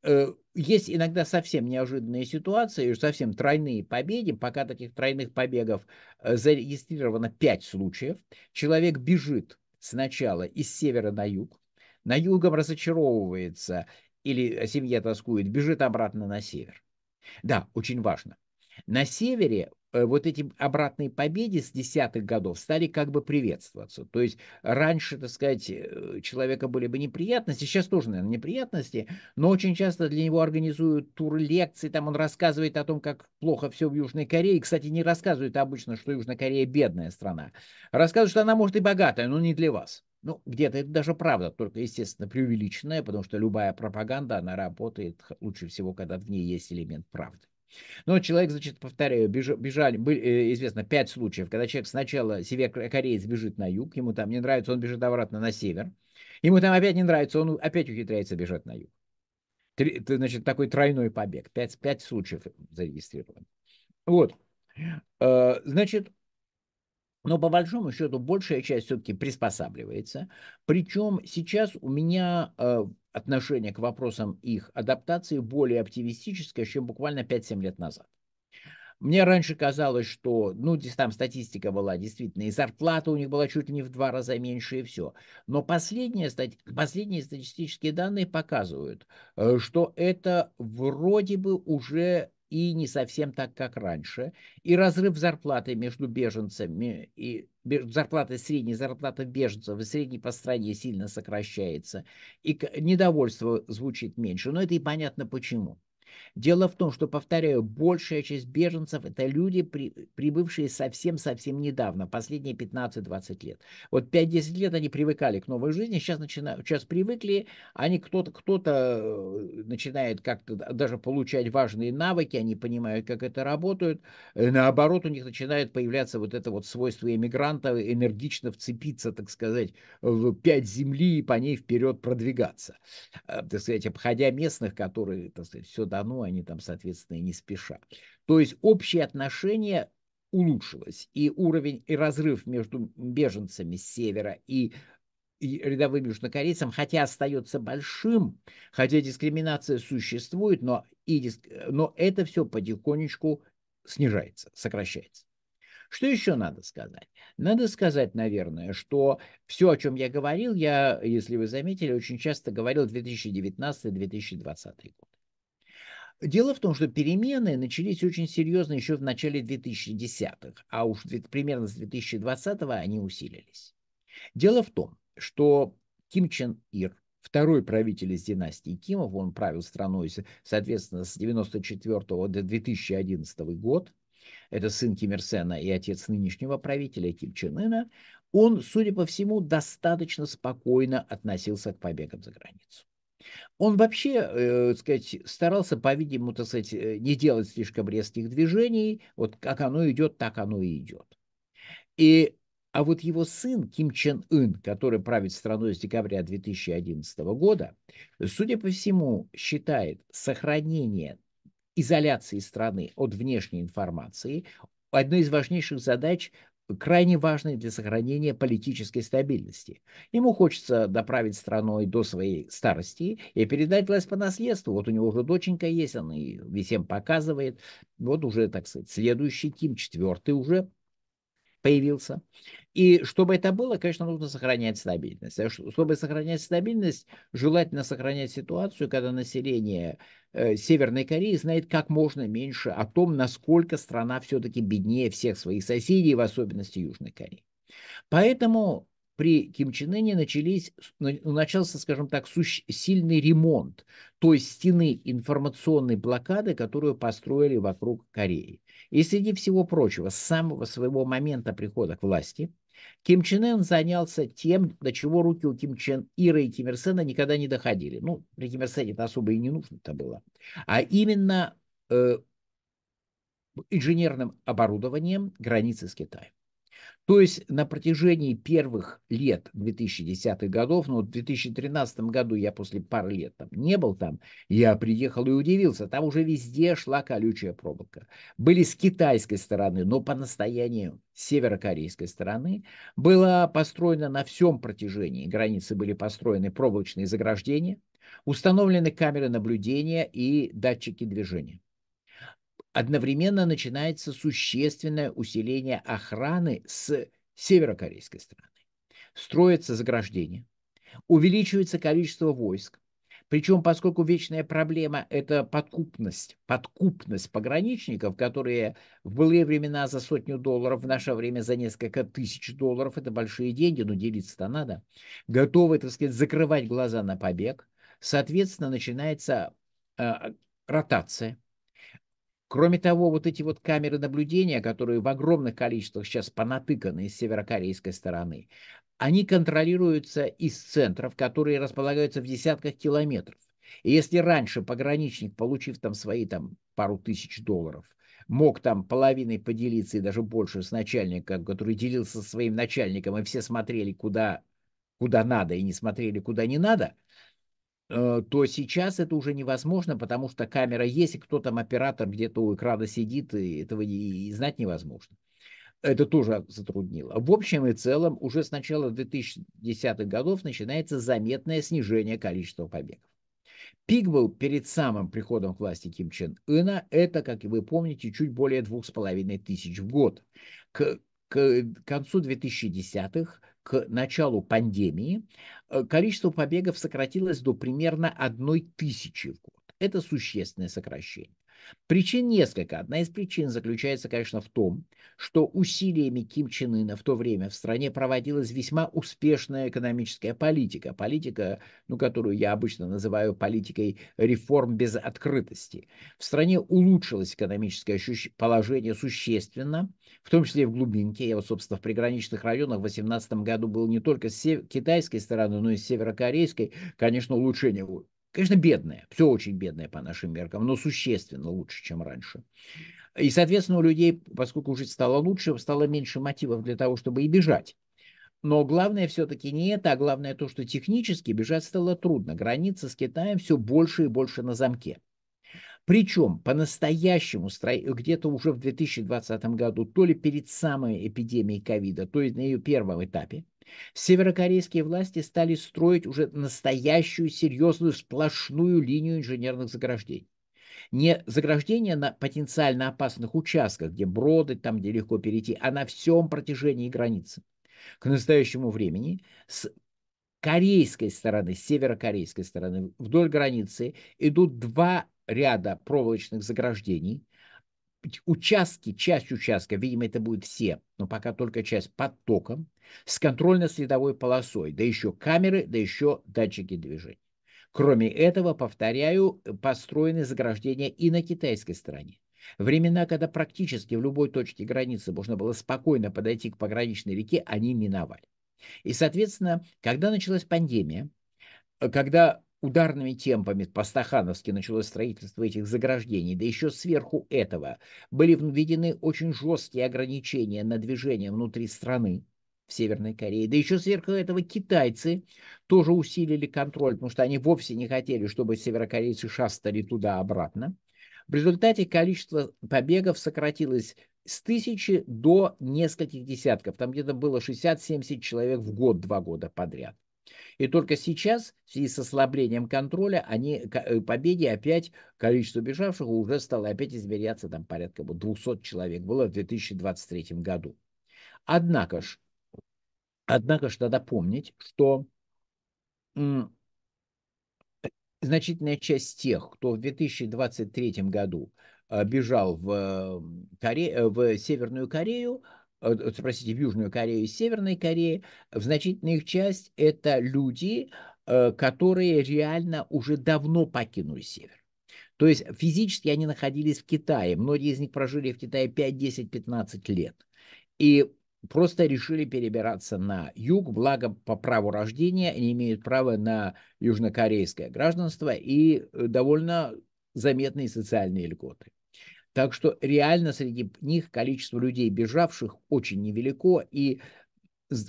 Э, есть иногда совсем неожиданные ситуации, совсем тройные побеги. Пока таких тройных побегов э, зарегистрировано 5 случаев. Человек бежит сначала из севера на юг, на югом разочаровывается или семья тоскует, бежит обратно на север. Да, очень важно. На севере Э, вот эти обратные победы с десятых годов стали как бы приветствоваться. То есть раньше, так сказать, э, человека были бы неприятности, сейчас тоже, наверное, неприятности, но очень часто для него организуют туры лекций, там он рассказывает о том, как плохо все в Южной Корее. Кстати, не рассказывает обычно, что Южная Корея бедная страна. рассказывает, что она может и богатая, но не для вас. Ну, где-то это даже правда, только, естественно, преувеличенная, потому что любая пропаганда, она работает лучше всего, когда в ней есть элемент правды. Но человек, значит, повторяю, беж бежали, были, э, известно, пять случаев, когда человек сначала северокореец бежит на юг, ему там не нравится, он бежит обратно на север, ему там опять не нравится, он опять ухитряется бежать на юг. Три, значит, такой тройной побег, пять, пять случаев зарегистрировано. Вот, э, значит, но по большому счету большая часть все-таки приспосабливается. Причем сейчас у меня э, отношение к вопросам их адаптации более оптимистическое, чем буквально 5-7 лет назад. Мне раньше казалось, что, ну, здесь там статистика была действительно, и зарплата у них была чуть ли не в два раза меньше, и все. Но последние, стати... последние статистические данные показывают, э, что это вроде бы уже и не совсем так, как раньше, и разрыв зарплаты между беженцами и зарплата средней зарплата беженцев и средней по стране сильно сокращается, и недовольство звучит меньше, но это и понятно почему. Дело в том, что, повторяю, большая часть беженцев – это люди, при, прибывшие совсем-совсем недавно, последние 15-20 лет. Вот 5-10 лет они привыкали к новой жизни, сейчас, начинают, сейчас привыкли, они кто-то кто, -то, кто э, -то начинает как-то даже получать важные навыки, они понимают, как это работает. Э, наоборот, у них начинает появляться вот это вот свойство иммигрантов энергично вцепиться, так сказать, в пять земли и по ней вперед продвигаться. Э, так сказать, обходя местных, которые, так сказать, все да страну, они там, соответственно, и не спеша. То есть общее отношение улучшилось, и уровень, и разрыв между беженцами с севера и и рядовым южнокорейцам, хотя остается большим, хотя дискриминация существует, но, и диск... но это все потихонечку снижается, сокращается. Что еще надо сказать? Надо сказать, наверное, что все, о чем я говорил, я, если вы заметили, очень часто говорил 2019-2020 год. Дело в том, что перемены начались очень серьезно еще в начале 2010-х, а уж примерно с 2020-го они усилились. Дело в том, что Ким Чен Ир, второй правитель из династии Кимов, он правил страной, соответственно, с 1994 до 2011 год, это сын Ким Ир Сена и отец нынешнего правителя Ким Чен Ына, он, судя по всему, достаточно спокойно относился к побегам за границу. Он вообще, э, сказать, старался, по-видимому, так сказать, э, не делать слишком резких движений. Вот как оно идет, так оно и идет. И, а вот его сын Ким Чен Ын, который правит страной с декабря 2011 года, судя по всему, считает сохранение изоляции страны от внешней информации одной из важнейших задач крайне важный для сохранения политической стабильности. Ему хочется доправить страной до своей старости и передать власть по наследству. Вот у него уже доченька есть, он и всем показывает. Вот уже, так сказать, следующий Ким, четвертый уже – появился. И чтобы это было, конечно, нужно сохранять стабильность. А чтобы сохранять стабильность, желательно сохранять ситуацию, когда население э, Северной Кореи знает как можно меньше о том, насколько страна все-таки беднее всех своих соседей, в особенности Южной Кореи. Поэтому при Ким Чен Ыне начались, начался, скажем так, сущ, сильный ремонт той стены информационной блокады, которую построили вокруг Кореи. И среди всего прочего, с самого своего момента прихода к власти, Ким Чен Ын занялся тем, до чего руки у Ким Чен Ира и Ким Ир Сена никогда не доходили. Ну, при Ким Ир Сене это особо и не нужно-то было. А именно э, инженерным оборудованием границы с Китаем. То есть на протяжении первых лет 2010-х годов, ну, в 2013 году я после пары лет там не был там, я приехал и удивился. Там уже везде шла колючая проволока. Были с китайской стороны, но по настоянию северокорейской стороны, была построена на всем протяжении, границы были построены проволочные заграждения, установлены камеры наблюдения и датчики движения одновременно начинается существенное усиление охраны с северокорейской стороны. Строятся заграждения, увеличивается количество войск, причем, поскольку вечная проблема – это подкупность, подкупность пограничников, которые в былые времена за сотню долларов, в наше время за несколько тысяч долларов – это большие деньги, но делиться-то надо, готовы, так сказать, закрывать глаза на побег, соответственно, начинается э, ротация – Кроме того, вот эти вот камеры наблюдения, которые в огромных количествах сейчас понатыканы с северокорейской стороны, они контролируются из центров, которые располагаются в десятках километров. И если раньше пограничник, получив там свои там пару тысяч долларов, мог там половиной поделиться и даже больше с начальником, который делился со своим начальником, и все смотрели, куда, куда надо, и не смотрели, куда не надо – Э, то сейчас это уже невозможно, потому что камера есть, и кто там оператор где-то у экрана сидит, и этого и знать невозможно. Это тоже затруднило. В общем и целом, уже с начала 2010-х годов начинается заметное снижение количества побегов. Пик был перед самым приходом к власти Ким Чен Ына. Это, как вы помните, чуть более двух с половиной тысяч в год. К, к концу 2010-х к началу пандемии э, количество побегов сократилось до примерно одной тысячи в год. Это существенное сокращение. Причин несколько. Одна из причин заключается, конечно, в том, что усилиями Ким Чен Ына в то время в стране проводилась весьма успешная экономическая политика. Политика, ну, которую я обычно называю политикой реформ без открытости. В стране улучшилось экономическое положение существенно, в том числе и в глубинке. Я вот, собственно, в приграничных районах в 2018 году был не только с китайской стороны, но и с северокорейской. Конечно, улучшение Конечно, бедная, все очень бедная по нашим меркам, но существенно лучше, чем раньше. И, соответственно, у людей, поскольку жить стало лучше, стало меньше мотивов для того, чтобы и бежать. Но главное все-таки не это, а главное то, что технически бежать стало трудно. Граница с Китаем все больше и больше на замке. Причем по-настоящему где-то уже в 2020 году, то ли перед самой эпидемией ковида, то есть на ее первом этапе, Северокорейские власти стали строить уже настоящую серьезную сплошную линию инженерных заграждений. Не заграждения на потенциально опасных участках, где броды, там, где легко перейти, а на всем протяжении границы. К настоящему времени с корейской стороны, с северокорейской стороны вдоль границы идут два ряда проволочных заграждений, участки, часть участка, видимо, это будет все, но пока только часть под током, с контрольно-следовой полосой, да еще камеры, да еще датчики движения. Кроме этого, повторяю, э, построены заграждения и на китайской стороне. Времена, когда практически в любой точке границы можно было спокойно подойти к пограничной реке, они миновали. И, соответственно, когда началась пандемия, э, когда ударными темпами по-стахановски началось строительство этих заграждений, да еще сверху этого были введены очень жесткие ограничения на движение внутри страны в Северной Корее, да еще сверху этого китайцы тоже усилили контроль, потому что они вовсе не хотели, чтобы северокорейцы шастали туда-обратно. В результате количество побегов сократилось с тысячи до нескольких десятков. Там где-то было 60-70 человек в год, два года подряд. И только сейчас, в связи с ослаблением контроля, они, э, победе опять количество бежавших уже стало опять измеряться там порядка 200 человек. Было в 2023 году. Однако ж, однако ж надо помнить, что значительная часть тех, кто в 2023 году э, бежал в, э, Коре... в Северную Корею, Э, простите, в Южную Корею и Северной Корее, э, в значительной их часть это люди, э, которые реально уже давно покинули Север. То есть физически они находились в Китае. Многие из них прожили в Китае 5, 10, 15 лет. И просто решили перебираться на юг, благо по праву рождения они имеют право на южнокорейское гражданство и довольно заметные социальные льготы. Так что реально среди них количество людей, бежавших, очень невелико, и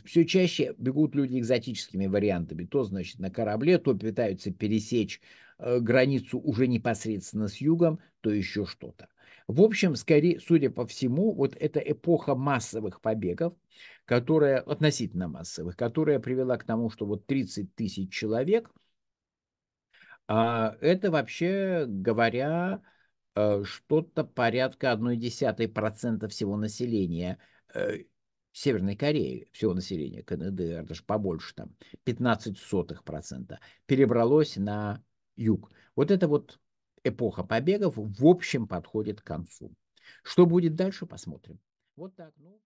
все чаще бегут люди экзотическими вариантами. То, значит, на корабле, то пытаются пересечь э, границу уже непосредственно с югом, то еще что-то. В общем, скорее, судя по всему, вот эта эпоха массовых побегов, которая, относительно массовых, которая привела к тому, что вот 30 тысяч человек, а, это вообще говоря, Э, что-то порядка 0,1% всего населения э, Северной Кореи, всего населения КНДР, даже побольше там, 15 сотых процента, перебралось на юг. Вот эта вот эпоха побегов в общем подходит к концу. Что будет дальше, посмотрим. Вот так. Ну...